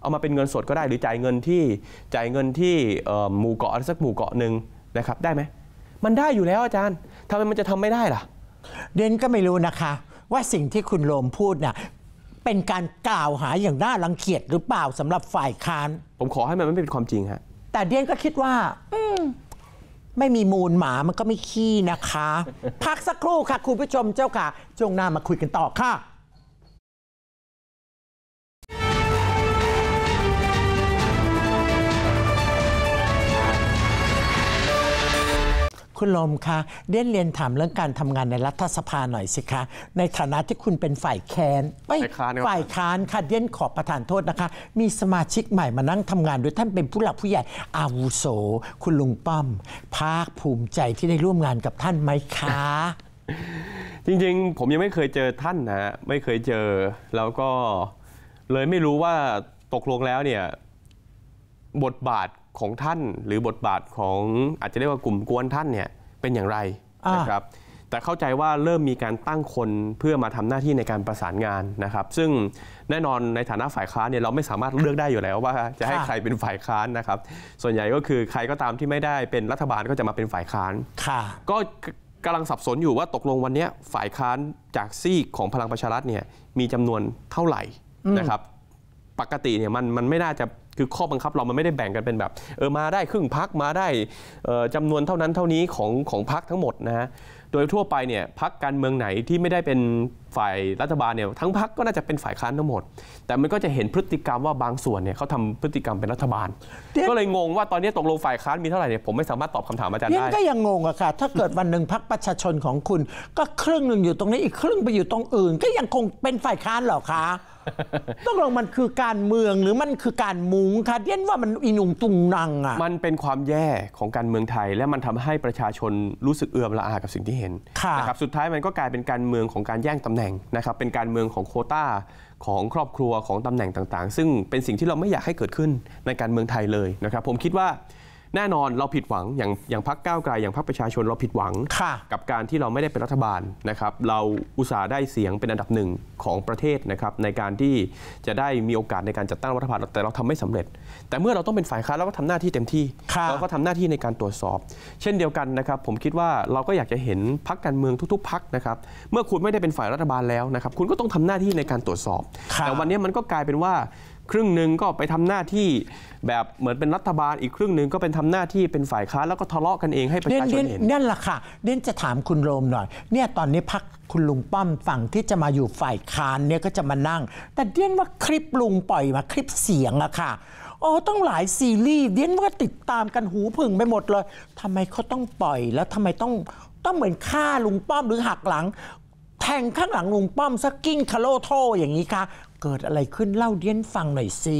เอามาเป็นเงินสดก็ได้หรือจ่ายเงินที่จ่ายเงินที่หมู่เกาะสักหมู่เกาะหนึ่งนะครับได้ไหมมันได้อยู่แล้วอาจารย์ทำไมมันจะทำไม่ได้ล่ะเดนก็ไม่รู้นะคะ ว่าสิ่งที่คุณโลมพูดน่ะเป็นการกล่าวหาอย่างน่ารังเกียจหรือเปล่าสำหรับฝ่ายค้าน ผมขอให้มันไม่เป็นความจริงฮะแต่เดียนก็คิดว่าไม่มีมูลหมามันก็ไม่ขี้นะคะ พักสักครู่ค่ะคุณผู้ชมเจ้าค่ะช่วงหน้ามาคุยกันต่อค่ะคุณลมคะเรียนเรียนถามเรื่องการทำงานในรัฐสภาหน่อยสิคะ ในฐานะที่คุณเป็นฝ่ายแคนไม่ฝ่ายค้านค่ะเรียนขอประทานโทษนะคะมีสมาชิกใหม่มานั่งทำงานโดยท่านเป็นผู้หลักผู้ใหญ่อาวุโสคุณลุงป้อมภาคภูมิใจที่ได้ร่วมงานกับท่านไหมคะจริงๆ ผมยังไม่เคยเจอท่านนะไม่เคยเจอ แล้วก็เลยไม่รู้ว่าตกลงแล้วเนี่ยบทบาทของท่านหรือบทบาทของอาจจะเรียกว่ากลุ่มกวนท่านเนี่ยเป็นอย่างไรนะครับ แต่เข้าใจว่าเริ่มมีการตั้งคนเพื่อมาทำหน้าที่ในการประสานงานนะครับ ซึ่งแน่นอนในฐานะฝ่ายค้านเนี่ยเราไม่สามารถเลือกได้อยู่แล้วว่าจะให้ใครเป็นฝ่ายค้านนะครับ ส่วนใหญ่ก็คือใครก็ตามที่ไม่ได้เป็นรัฐบาลก็จะมาเป็นฝ่ายค้านก็กำลังสับสนอยู่ว่าตกลงวันนี้ฝ่ายค้านจากซีกของพลังประชารัฐเนี่ยมีจำนวนเท่าไหร่นะครับ ปกติเนี่ยมันมันไม่น่าจะคือข้อบังคับเรามันไม่ได้แบ่งกันเป็นแบบเออมาได้ครึ่งพักมาได้จำนวนเท่านั้นเท่านี้ของของพักทั้งหมดนะฮะ โดยทั่วไปเนี่ยพักการเมืองไหนที่ไม่ได้เป็นฝ่ายรัฐบาลเนี่ยทั้งพักก็น่าจะเป็นฝ่ายค้านทั้งหมด แต่มันก็จะเห็นพฤติกรรมว่าบางส่วนเนี่ยเขาทำพฤติกรรมเป็นรัฐบาล ก็เลยงงว่าตอนนี้ตกลงฝ่ายค้านมีเท่าไหร่เนี่ยผมไม่สามารถตอบคำถามอาจารย์ได้ยังก็ยังงงอะค่ะ ถ้าเกิดวันหนึ่งพักประชาชนของคุณ ก็ครึ่งหนึ่งอยู่ตรงนี้อีกครึ่งไปอยู่ตรงอื่นก็ยังคงเป็นฝ่ายค้านหรอคะต้องลงมันคือการเมืองหรือมันคือการมุงค่ะเดี่นว่ามันอินุงตุงนังอ่ะมันเป็นความแย่ของการเมืองไทย และมันทำให้ประชาชนรู้สึกเอือมละอากับสิ่งที่เห็นนะครับสุดท้ายมันก็กลายเป็นการเมืองของการแย่งตำแหน่งน่งนะครับ เป็นการเมืองของโคต้าของครอบครัวของตำแหน่งต่างๆ ซึ่งเป็นสิ่งที่เราไม่อยากให้เกิดขึ้นในการเมืองไทยเลยนะครับ ผมคิดว่าแน่นอนเราผิดหวังอย่างอย่างพักก้าวไกล อย่างพักประชาชนเราผิดหวังกับการที่เราไม่ได้เป็นรัฐบาลนะครับเราอุตส่าห์ได้เสียงเป็นอันดับหนึ่งของประเทศนะครับในการที่จะได้มีโอกาสในการจัดตั้งรัฐบาล แต่เราทำไม่สำเร็จ แต่เมื่อเราต้องเป็นฝ่ายค้านเราก็ทำหน้าที่เต็มที่ เราก็ทำหน้าที่ในการตรวจสอบ เช่นเดียวกันนะครับผมคิดว่าเราก็อยากจะเห็นพักการเมืองทุกๆพักนะครับเมื่อคุณไม่ได้เป็นฝ่ายรัฐบาลแล้วนะครับคุณก็ต้องทำหน้าที่ในการตรวจสอบแต่วันนี้มันก็กลายเป็นว่าครึ่งหนึ่งก็ไปทำหน้าที่แบบเหมือนเป็นรัฐบาลอีกครึ่งหนึ่งก็เป็นทำหน้าที่เป็นฝ่ายค้านแล้วก็ทะเลาะกันเองให้ประชาชนเห็นนั่นแหละค่ะเด่นจะถามคุณโรมหน่อย เนี่ยตอนนี้พักคุณลุงป้อมฝั่งที่จะมาอยู่ฝ่ายค้านเนี่ยก็จะมานั่ง แต่เด่นว่าคลิปลุงปล่อยมา คลิปเสียงอะค่ะอ๋อต้องหลายซีรีส์เด่นว่าติดตามกันหูผึ่งไปหมดเลย ทำไมเขาต้องปล่อย แล้วทำไมต้องต้องเหมือนฆ่าลุงป้อมหรือหักหลัง แทงข้างหลังลุงป้อมสักกิ้งคาโลโทอย่างนี้คะเกิดอะไรขึ้นเล่าเดียนฟังหน่อยสิ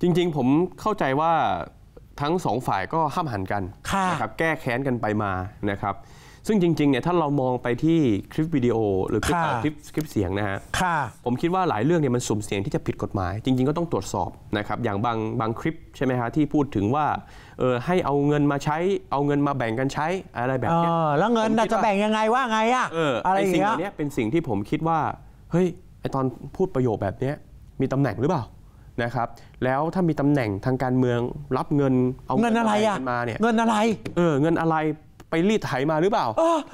จริงๆผมเข้าใจว่าทั้งสองฝ่ายก็ห้ามหันกันนะครับแก้แค้นกันไปมานะครับซึ่งจริงๆเนี่ยถ้าเรามองไปที่คลิปวิดีโอหรือคลิปคลิปคลิปเสียงนะฮะผมคิดว่าหลายเรื่องเนี่ยมันสุ่มเสี่ยงที่จะผิดกฎหมาย จริง ๆก็ต้องตรวจสอบนะครับอย่างบางบางคลิปใช่ไหมฮะที่พูดถึงว่าเออให้เอาเงินมาใช้ เอาเงินมาแบ่งกันใช้อะไรแบบนี้แล้วเงินจะแบ่งยังไงว่าไงอะอะไรอย่างเงี้ยเป็นสิ่งที่ผมคิดว่าเฮ้ยไอตอนพูดประโยคแบบนี้มีตำแหน่งหรือเปล่านะครับ แล้วถ้ามีตำแหน่งทางการเมืองรับเงิน เอาเงินอะไรมาเนี่ยเงินอะไรเออเงินอะไรไปรีดไถมาหรือเปล่า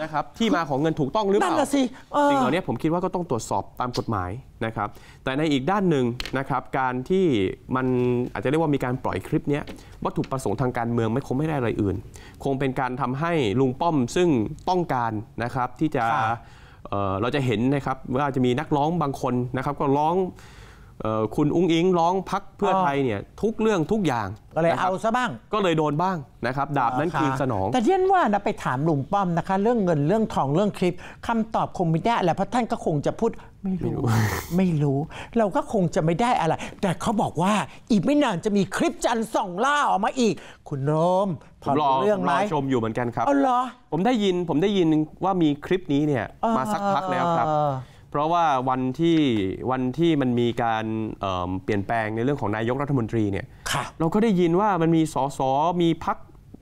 นะครับ ที่มาของเงินถูกต้องหรือเปล่าสิ่งเหล่านี้ผมคิดว่าก็ต้องตรวจสอบตามกฎหมายนะครับ แต่ในอีกด้านหนึ่งนะครับการที่มันอาจจะเรียกว่ามีการปล่อยคลิปนี้วัตถุประสงค์ทางการเมืองไม่คงไม่ได้อะไรอื่นคงเป็นการทำให้ลุงป้อมซึ่งต้องการนะครับที่จะเราจะเห็นนะครับว่าจะมีนักร้องบางคนนะครับก็ร้องคุณอุ้งอิงร้องพักเพื่อไทยเนี่ยทุกเรื่องทุกอย่าง ก็เลยเอาซะบ้างก็เลยโดนบ้างนะครับดาบนั้นคืนสนอง แต่เช่นว่านะไปถามลุงป้อมนะคะเรื่องเงินเรื่องทองเรื่องคลิป คำตอบคงไม่ได้แหละเพราะท่านก็คงจะพูดไม่รู้ไม่รู้เราก็คงจะไม่ได้อะไร แต่เขาบอกว่าอีกไม่นานจะมีคลิปจันส่องล่าออกมาอีก คุณโนมผมรอเรื่องไหมรอชมอยู่เหมือนกันครับอ๋อเหรอผมได้ยินผมได้ยินว่ามีคลิปนี้เนี่ย มาสักพักแล้วครับ เพราะว่าวันที่วันที่มันมีการเเปลี่ยนแปลงในเรื่องของนายกรัฐมนตรีเนี่ยเราก็ได้ยินว่ามันมีสสมีพัก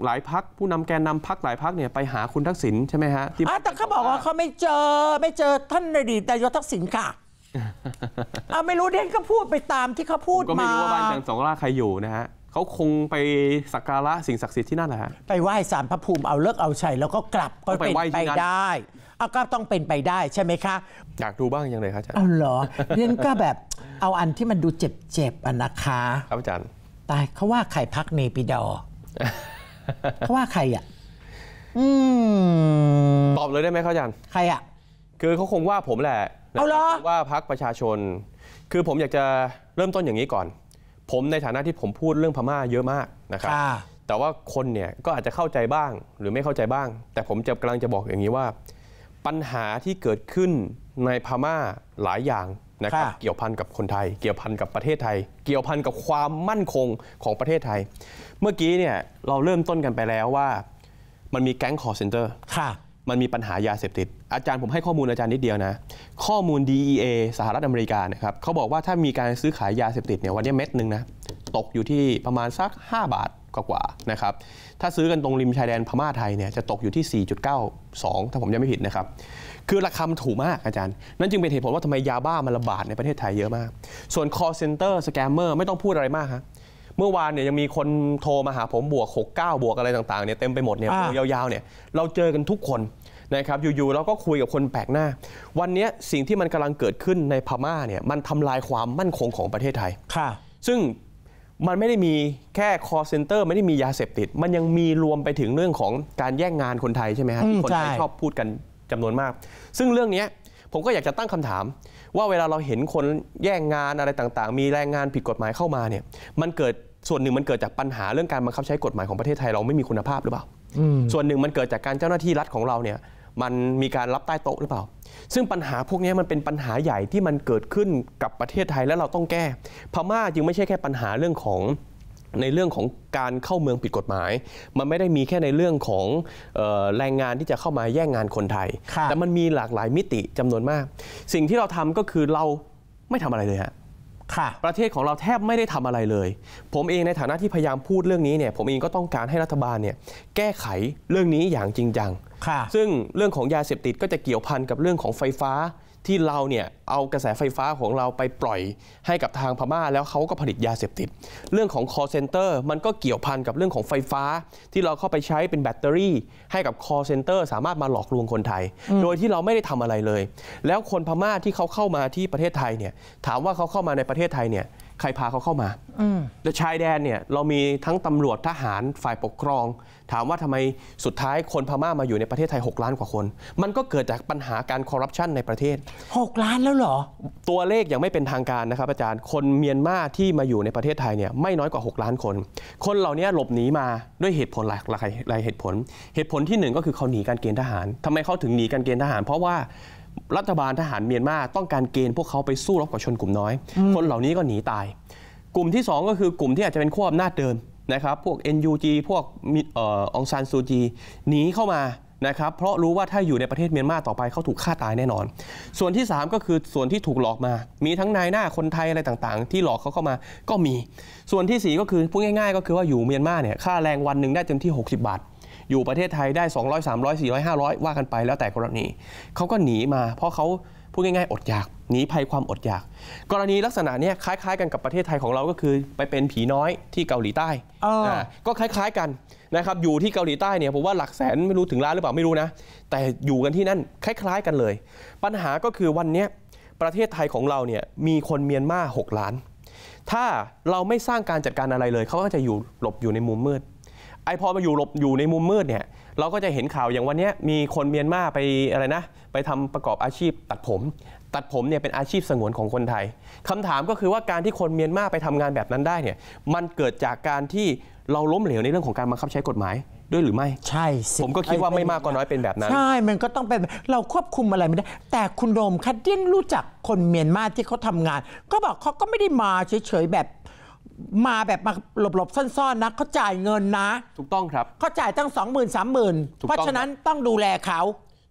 หลายพักผู้นำแกนนำพักหลายพักเนี่ยไปหาคุณทักษิณใช่ไหมฮะที่แต่เขาบอกว่าเขาไม่เจอไม่เจอท่านอดีตนายกทักษิณค่ะอาไม่รู้เด่กก็พูดไปตามที่เขาพูดมา ก็ไม่รู้ว่าบ้านจังสองล่าใครอยู่นะฮะเขาคงไปสักการะสิ่งศักดิ์สิทธิ์ที่นั่นแหละฮะ ไปไหว้สารพระภูมิเอาเลิกเอาชัยแล้วก็กลับก็เป็นไปได้เอาก็ต้องเป็นไปได้ใช่ไหมคะ อยากดูบ้างยังไงคะอาจารย์เอาเหรอเด่นก็แบบเอาอันที่มันดูเจ็บเจ็บอัะนะคะครับอาจารย์ตายเขาว่าไข่พักเนปิดอเขาว่าใครอ่ะตอบเลยได้ไหมครับอาจารย์ใครอ่ะคือเขาคงว่าผมแหละเอาเหรอว่าพักประชาชน คือผมอยากจะเริ่มต้นอย่างนี้ก่อน ผมในฐานะที่ผมพูดเรื่องพม่าเยอะมากนะครับแต่ว่าคนเนี่ย ก็อาจจะเข้าใจบ้างหรือไม่เข้าใจบ้าง แต่ผมจะกำลังจะบอกอย่างนี้ว่า ปัญหาที่เกิดขึ้นในพม่าหลายอย่างนะครับ เกี่ยวพันกับคนไทย เกี่ยวพันกับประเทศไทย เกี่ยวพันกับความมั่นคงของประเทศไทย เมื่อกี้เนี่ยเราเริ่มต้นกันไปแล้วว่า มันมีแก๊งคอร์เซนเตอร์มันมีปัญหายาเสพติด อาจารย์ผมให้ข้อมูลอาจารย์นิดเดียวนะ ข้อมูล DEA สหรัฐอเมริกานะครับเขาบอกว่าถ้ามีการซื้อขายยาเสพติดเนี่ยวันนี้เม็ดหนึ่งนะตกอยู่ที่ประมาณสัก 5 บาทกว่านะครับถ้าซื้อกันตรงริมชายแดนพม่าไทยเนี่ยจะตกอยู่ที่ 4.92 ถ้าผมจำไม่ผิดนะครับคือราคาถูกมากอาจารย์ นั่นจึงเป็นเหตุผลว่าทำไมยาบ้ามันระบาดในประเทศไทยเยอะมาก ส่วน call center scammer ไม่ต้องพูดอะไรมากฮะเมื่อวานเนี่ยยังมีคนโทรมาหาผมบวก 69 บวกอะไรต่างๆเนี่ยเต็มไปหมดเนี่ยยาวๆเนี่ยเราเจอกันทุกคนนะครับอยู่ๆเราก็คุยกับคนแปลกหน้า วันนี้สิ่งที่มันกำลังเกิดขึ้นในพม่าเนี่ยมันทำลายความมั่นคงของประเทศไทยค่ะ ซึ่งมันไม่ได้มีแค่คอเซ็นเตอร์ไม่ได้มียาเสพติดมันยังมีรวมไปถึงเรื่องของการแย่งงานคนไทยใช่ไหมฮะที่คนไทยชอบพูดกันจำนวนมาก ซึ่งเรื่องนี้ผมก็อยากจะตั้งคำถาม ว่าเวลาเราเห็นคนแย่งงานอะไรต่าง ๆ มีแรงงานผิดกฎหมายเข้ามาเนี่ยมันเกิดส่วนหนึ่งมันเกิดจากปัญหาเรื่องการบังคับใช้กฎหมายของประเทศไทยเราไม่มีคุณภาพหรือเปล่าส่วนหนึ่งมันเกิดจากการเจ้าหน้าที่รัฐของเราเนี่ยมันมีการรับใต้โต๊ะหรือเปล่า ซึ่งปัญหาพวกนี้มันเป็นปัญหาใหญ่ที่มันเกิดขึ้นกับประเทศไทยและเราต้องแก้ พม่าจึงไม่ใช่แค่ปัญหาเรื่องของในเรื่องของการเข้าเมืองผิดกฎหมาย มันไม่ได้มีแค่ในเรื่องของแรงงานที่จะเข้ามาแย่งงานคนไทย แต่มันมีหลากหลายมิติจำนวนมาก สิ่งที่เราทำก็คือเราไม่ทำอะไรเลยฮะประเทศของเราแทบไม่ได้ทำอะไรเลย ผมเองในฐานะที่พยายามพูดเรื่องนี้เนี่ย ผมเองก็ต้องการให้รัฐบาลเนี่ยแก้ไขเรื่องนี้อย่างจริงจังซึ่งเรื่องของยาเสพติดก็จะเกี่ยวพันกับเรื่องของไฟฟ้าที่เราเนี่ย เอากระแสไฟฟ้าของเราไปปล่อยให้กับทางพม่าแล้วเขาก็ผลิตยาเสพติดเรื่องของคอเซนเตอร์มันก็เกี่ยวพันกับเรื่องของไฟฟ้าที่เราเข้าไปใช้เป็นแบตเตอรี่ ให้กับคอเซนเตอร์สามารถมาหลอกลวงคนไทย โดยที่เราไม่ได้ทำอะไรเลย แล้วคนพม่าที่เขาเข้ามาที่ประเทศไทยเนี่ยถามว่าเขาเข้ามาในประเทศไทยเนี่ยใครพาเขาเข้ามาแล้วชายแดนเนี่ยเรามีทั้งตำรวจทหารฝ่ายปกครองถามว่าทำไมสุดท้ายคนพม่ามาอยู่ในประเทศไทย6ล้านกว่าคน มันก็เกิดจากปัญหาการคอร์รัปชันในประเทศ6ล้านแล้วเหรอตัวเลขยังไม่เป็นทางการนะครับอาจารย์ คนเมียนมาที่มาอยู่ในประเทศไทยเนี่ยไม่น้อยกว่า 6 ล้านคน คนเหล่านี้หลบหนีมาด้วยเหตุผลหลายหลายเหตุผล เหตุผลที่ 1 ก็คือเขาหนีการเกณฑ์ทหาร ทำไมเขาถึงหนีการเกณฑ์ทหาร เพราะว่า รัฐบาลทหารเมียนมาต้องการเกณฑ์พวกเขาไปสู้รบกับชนกลุ่มน้อย คนเหล่านี้ก็หนีตาย กลุ่มที่ 2 ก็คือกลุ่มที่อาจจะเป็นขั้วอำนาจเดิมนะครับพวก NUG พวกอองซานซูจีหนีเข้ามานะครับเพราะรู้ว่าถ้าอยู่ในประเทศเมียนมาต่อไปเขาถูกฆ่าตายแน่นอน ส่วนที่ 3 ก็คือส่วนที่ถูกหลอกมา มีทั้งนายหน้าคนไทยอะไรต่างๆ ที่หลอกเขาเข้ามาก็มี ส่วนที่ 4 ก็คือพูดง่ายๆ ก็คือว่าอยู่เมียนมาเนี่ยค่าแรงวันหนึ่งได้เต็มที่ 60บาทอยู่ประเทศไทยได้200 300 400 500ว่ากันไปแล้วแต่กรณีเขาก็หนีมา เพราะเขาพูดง่ายๆ อดอยากหนีภัยความอดอยาก กรณีลักษณะนี้คล้าย ๆ กันกับประเทศไทยของเราก็คือไปเป็นผีน้อยที่เกาหลีใต้ก็คล้ายๆกันนะครับ อยู่ที่เกาหลีใต้เนี่ยผมว่าหลักแสนไม่รู้ถึงล้านหรือเปล่าไม่รู้นะแต่อยู่กันที่นั่นคล้าย ๆ กันเลย ปัญหาก็คือวันนี้ประเทศไทยของเราเนี่ยมีคนเมียนมา6ล้าน ถ้าเราไม่สร้างการจัดการอะไรเลยเขาก็จะอยู่หลบอยู่ในมุมมืดไอพอมาอยู่หลบอยู่ในมุมมืดเนี่ยเราก็จะเห็นข่าวอย่างวันนี้มีคนเมียนมาไปอะไรนะไปทำประกอบอาชีพตัดผม ตัดผมเนี่ยเป็นอาชีพสงวนของคนไทย คำถามก็คือว่าการที่คนเมียนมาไปทำงานแบบนั้นได้เนี่ย มันเกิดจากการที่เราล้มเหลวในเรื่องของการบังคับใช้กฎหมาย ด้วยหรือไม่ใช่ผมก็คิดว่าไม่มากก็น้อยเป็นแบบนั้นใช่มันก็ต้องเป็นเราควบคุมอะไรไม่ได้ แต่คุณโดมคัดดิ้นรู้จักคนเมียนมาที่เขาทำงาน ก็บอกเขาก็ไม่ได้มาเฉยๆแบบมาแบบมาหลบๆซ่อนๆนะเขาจ่ายเงินนะ ถูกต้องครับเขาจ่ายตั้งสองหมื่นสามหมื่นเพราะฉะนั้นต้องดูแลเขา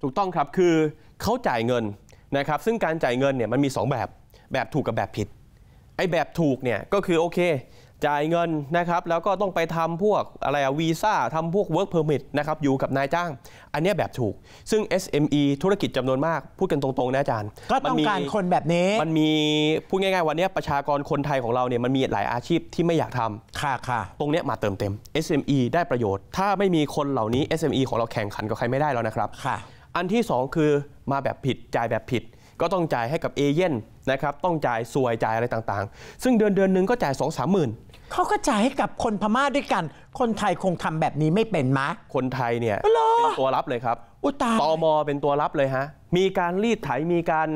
ถูกต้องครับ คือเขาจ่ายเงินนะครับ ซึ่งการจ่ายเงินเนี่ยมันมี2แบบ แบบถูกกับแบบผิด ไอ้แบบถูกเนี่ยก็คือโอเค จ่ายเงินนะครับ แล้วก็ต้องไปทำพวกอะไรอะวีซ่าทำพวกเวิร์กเพอร์มิทนะครับอยู่กับนายจ้าง อันนี้แบบถูก ซึ่ง SME ธุรกิจจำนวนมาก พูดกันตรงๆนะอาจารย์ ก็ต้องการคนแบบนี้ มันมีพูดง่ายๆวันนี้ประชากรคนไทยของเราเนี่ยมันมีหลายอาชีพที่ไม่อยากทำค่ะค่ะตรงนี้มาเติมเต็ม SME ได้ประโยชน์ ถ้าไม่มีคนเหล่านี้ SME ของเราแข่งขันกับใครไม่ได้แล้วนะครับ ค่ะอันที่2คือมาแบบผิดจ่ายแบบผิด ก็ต้องจ่ายให้กับเอเย่นนะครับต้องจ่ายสวยจ่ายอะไรต่างๆ ซึ่งเดือนเดือนหนึ่งก็จ่าย2องสามหมื่นเขาก็จ่ายให้กับคนพม่าด้วยกัน คนไทยคงทำแบบนี้ไม่เป็นมะคนไทยเนี่ยเป็นตัวรับเลยครับอุตาตอมอเป็นตัวรับเลยฮะมีการรีดไถมีการ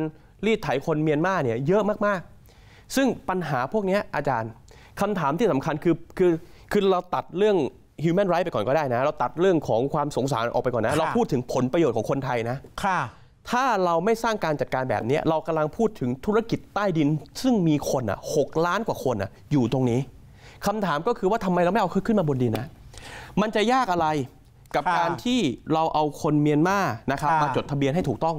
รีดไถคนเมียนมาเนี่ยเยอะมากๆ ซึ่งปัญหาพวกนี้อาจารย์คำถามที่สำคัญคือคือคือเราตัดเรื่องฮิวแมนไรท์ไปก่อนก็ได้นะ เราตัดเรื่องของความสงสารออกไปก่อนนะ เราพูดถึงผลประโยชน์ของคนไทยนะค่ะถ้าเราไม่สร้างการจัดการแบบนี้เรากำลังพูดถึงธุรกิจใต้ดิน ซึ่งมีคนอ่ะหกล้านกว่าคนอ่ะอยู่ตรงนี้คำถามก็คือว่าทำไมเราไม่เอาขึ้นมาบนดินนะ มันจะยากอะไรกับการที่เราเอาคนเมียนมานะครับมาจดทะเบียนให้ถูกต้อง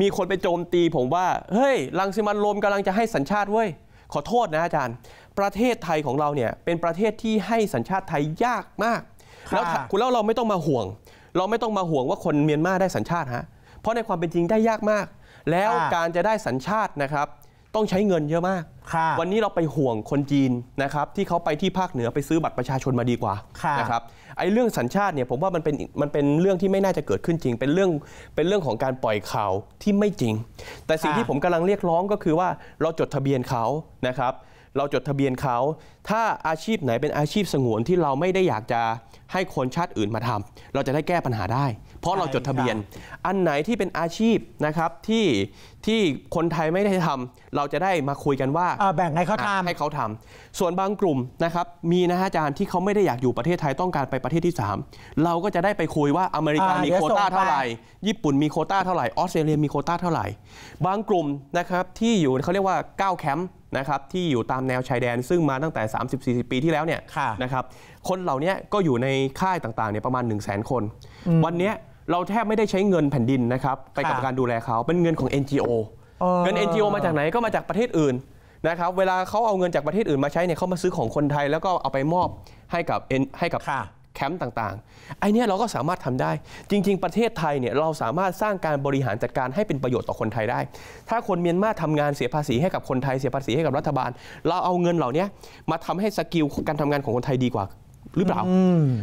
มีคนไปโจมตีผมว่าเฮ้ยลังสิมันตโรมกำลังจะให้สัญชาติเว้ยขอโทษนะอาจารย์ ประเทศไทยของเราเนี่ยเป็นประเทศที่ให้สัญชาติไทยยากมากแล้วคุณแล้วเราไม่ต้องมาห่วง เราไม่ต้องมาห่วงว่าคนเมียนมาได้สัญชาติฮะ เพราะในความเป็นจริงได้ยากมาก แล้วการจะได้สัญชาตินะครับ ต้องใช้เงินเยอะมากวันนี้เราไปห่วงคนจีนนะครับ ที่เขาไปที่ภาคเหนือไปซื้อบัตรประชาชนมาดีกว่านะครับไอ้เรื่องสัญชาติเนี่ยผมว่ามันเป็นมันเป็นเรื่องที่ไม่น่าจะเกิดขึ้นจริง เป็นเรื่องเป็นเรื่องของการปล่อยข่าวที่ไม่จริง แต่สิ่งที่ผมกำลังเรียกร้องก็คือว่า เราจดทะเบียนเขานะครับเราจดทะเบียนเขา ถ้าอาชีพไหนเป็นอาชีพสงวนที่เราไม่ได้อยากจะให้คนชาติอื่นมาทำ เราจะได้แก้ปัญหาได้เพราะเราจดทะเบียนอันไหนที่เป็นอาชีพนะครับที่ที่คนไทยไม่ได้ทำเราจะได้มาคุยกันว่าแบ่งให้เขาทำให้เขาทำส่วนบางกลุ่มนะครับมีนะฮะอาจารย์ที่เขาไม่ได้อยากอยู่ประเทศไทยต้องการไปประเทศที่ 3 เราก็จะได้ไปคุยว่าอเมริกามีโคต้าเท่าไหร่ญี่ปุ่นมีโคต้าเท่าไหร่ออสเตรเลียมีโคต้าเท่าไหร่ บางกลุ่มนะครับที่อยู่เขาเรียกว่า9แคมป์นะครับที่อยู่ตามแนวชายแดนซึ่งมาตั้งแต่30-40ปีที่แล้วเนี่ยนะครับคนเหล่านี้ก็อยู่ในค่ายต่างๆเนี่ยประมาณ 1 0 0 0 0แคน วันนี้เราแทบไม่ได้ใช้เงินแผ่นดินนะครับไปกับการดูแลเขาเป็นเงินของ NGO เงิน NGO มาจากไหนก็มาจากประเทศอื่นนะครับเวลาเขาเอาเงินจากประเทศอื่นมาใช้เนี่ยเขามาซื้อของคนไทย แล้วก็เอาไปมอบให้กับให้กับแคมป์ต่าง ๆ ไอเนี้ยเราก็สามารถทำได้จริง ๆประเทศไทยเนี่ยเราสามารถสร้างการบริหารจัดการให้เป็นประโยชน์ต่อคนไทยได้ ถ้าคนเมียนมาทำงานเสียภาษีให้กับคนไทย เสียภาษีให้กับรัฐบาล เราเอาเงินเหล่านี้มาทำให้สกิลการทำงานของคนไทยดีกว่าหรือเปล่า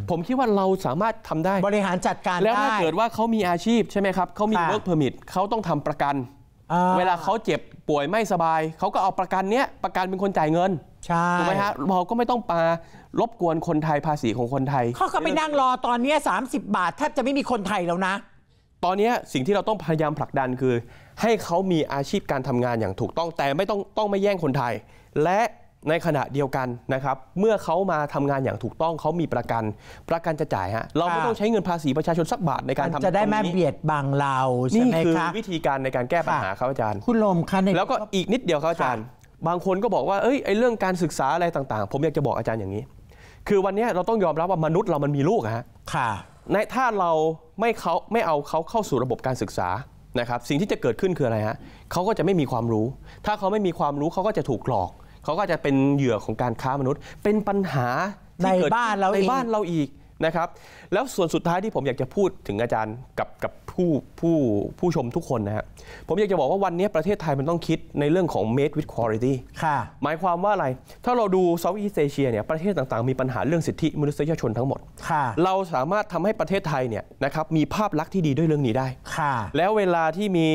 ผมคิดว่าเราสามารถทำได้บริหารจัดการแล้วถ้าเกิดว่าเขามีอาชีพ ใช่ไหมครับ เขามี work permit เขาต้องทำประกันเวลาเขาเจ็บป่วยไม่สบาย เขาก็เอาประกันเนี้ยประกันเป็นคนจ่ายเงินถูกไหมฮะ เราก็ไม่ต้องปารบกวนคนไทยภาษีของคนไทย เขาก็ไปนั่งรอตอนนี้30 บาทแทบจะไม่มีคนไทยแล้วนะ ตอนนี้สิ่งที่เราต้องพยายามผลักดันคือ ให้เขามีอาชีพการทำงานอย่างถูกต้องแต่ไม่ต้องต้องไม่แย่งคนไทย และในขณะเดียวกันนะครับเมื่อเขามาทำงานอย่างถูกต้องเขามีประกันประกันจะจ่ายฮะเราไม่ต้องใช้เงินภาษีประชาชนสักบาทในการทำจะได้แม่เบียดบังเราใช่ไหมคะนี่คือวิธีการในการแก้ปัญหาครับอาจารย์คุณลมคันแล้วก็อีกนิดเดียวครับอาจารย์ บางคนก็บอกว่าเอ้ยไอ้เรื่องการศึกษาอะไรต่างๆ ผมอยากจะบอกอาจารย์อย่างนี้ คือวันนี้เราต้องยอมรับว่ามนุษย์เรามันมีลูกฮะค่ะในถ้าเราไม่เขาไม่เอาเขาเข้าสู่ระบบการศึกษานะครับสิ่งที่จะเกิดขึ้นคืออะไรฮะเขาก็จะไม่มีความรู้ ถ้าเขาไม่มีความรู้เขาก็จะถูกหลอกเขาก็จะเป็นเหยื่อของการค้ามนุษย์เป็นปัญหาในบ้านเราในบ้านเราอีกนะครับแล้วส่วนสุดท้ายที่ผมอยากจะพูดถึงอาจารย์กับกับผู้ผู้ผู้ชมทุกคนนะครับผมอยากจะบอกว่าวันนี้ประเทศไทยมันต้องคิดในเรื่องของ made with quality ค่ะ หมายความว่าอะไรถ้าเราดูซาท์อีสเอเชียเนี่ยประเทศต่างๆมีปัญหา เรื่องสิทธิ มนุษยชนทั้งหมดค่ะ เราสามารถทำให้ประเทศไทยเนี่ยนะครับมีภาพลักษณ์ที่ดีด้วยเรื่องนี้ได้ค่ะ แล้วเวลาที่มี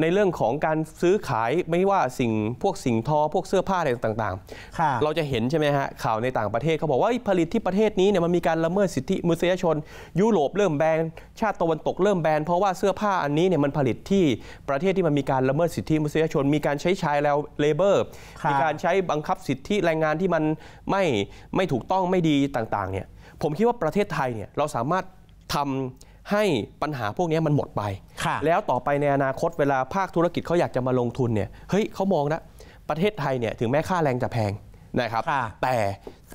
ในเรื่องของการซื้อขายไม่ว่าสิ่งพวกสิ่งทอ พวกเสื้อผ้าอะไรต่าง ๆ เราจะเห็นใช่ไหมฮะข่าวในต่างประเทศเขาบอกว่าผลิตที่ประเทศนี้เนี่ยมันมีการละเมิดสิทธิมนุษยชน ยุโรปเริ่มแบนชาติตะวันตกเริ่มแบนเพราะว่าเสื้อผ้าอันนี้เนี่ยมันผลิตที่ประเทศที่มันมีการละเมิดสิทธิมนุษยชน มีการใช้ชายแล้วเลเบอร์มีการใช้บังคับสิทธิแรงงานที่มันไม่ไม่ถูกต้องไม่ดีต่างๆเนี่ยผมคิดว่าประเทศไทยเนี่ยเราสามารถทำให้ปัญหาพวกนี้มันหมดไป แล้วต่อไปในอนาคตเวลาภาคธุรกิจเขาอยากจะมาลงทุนเนี่ย เฮ้ย เขามองนะ ประเทศไทยเนี่ยถึงแม้ค่าแรงจะแพงนะครับ แต่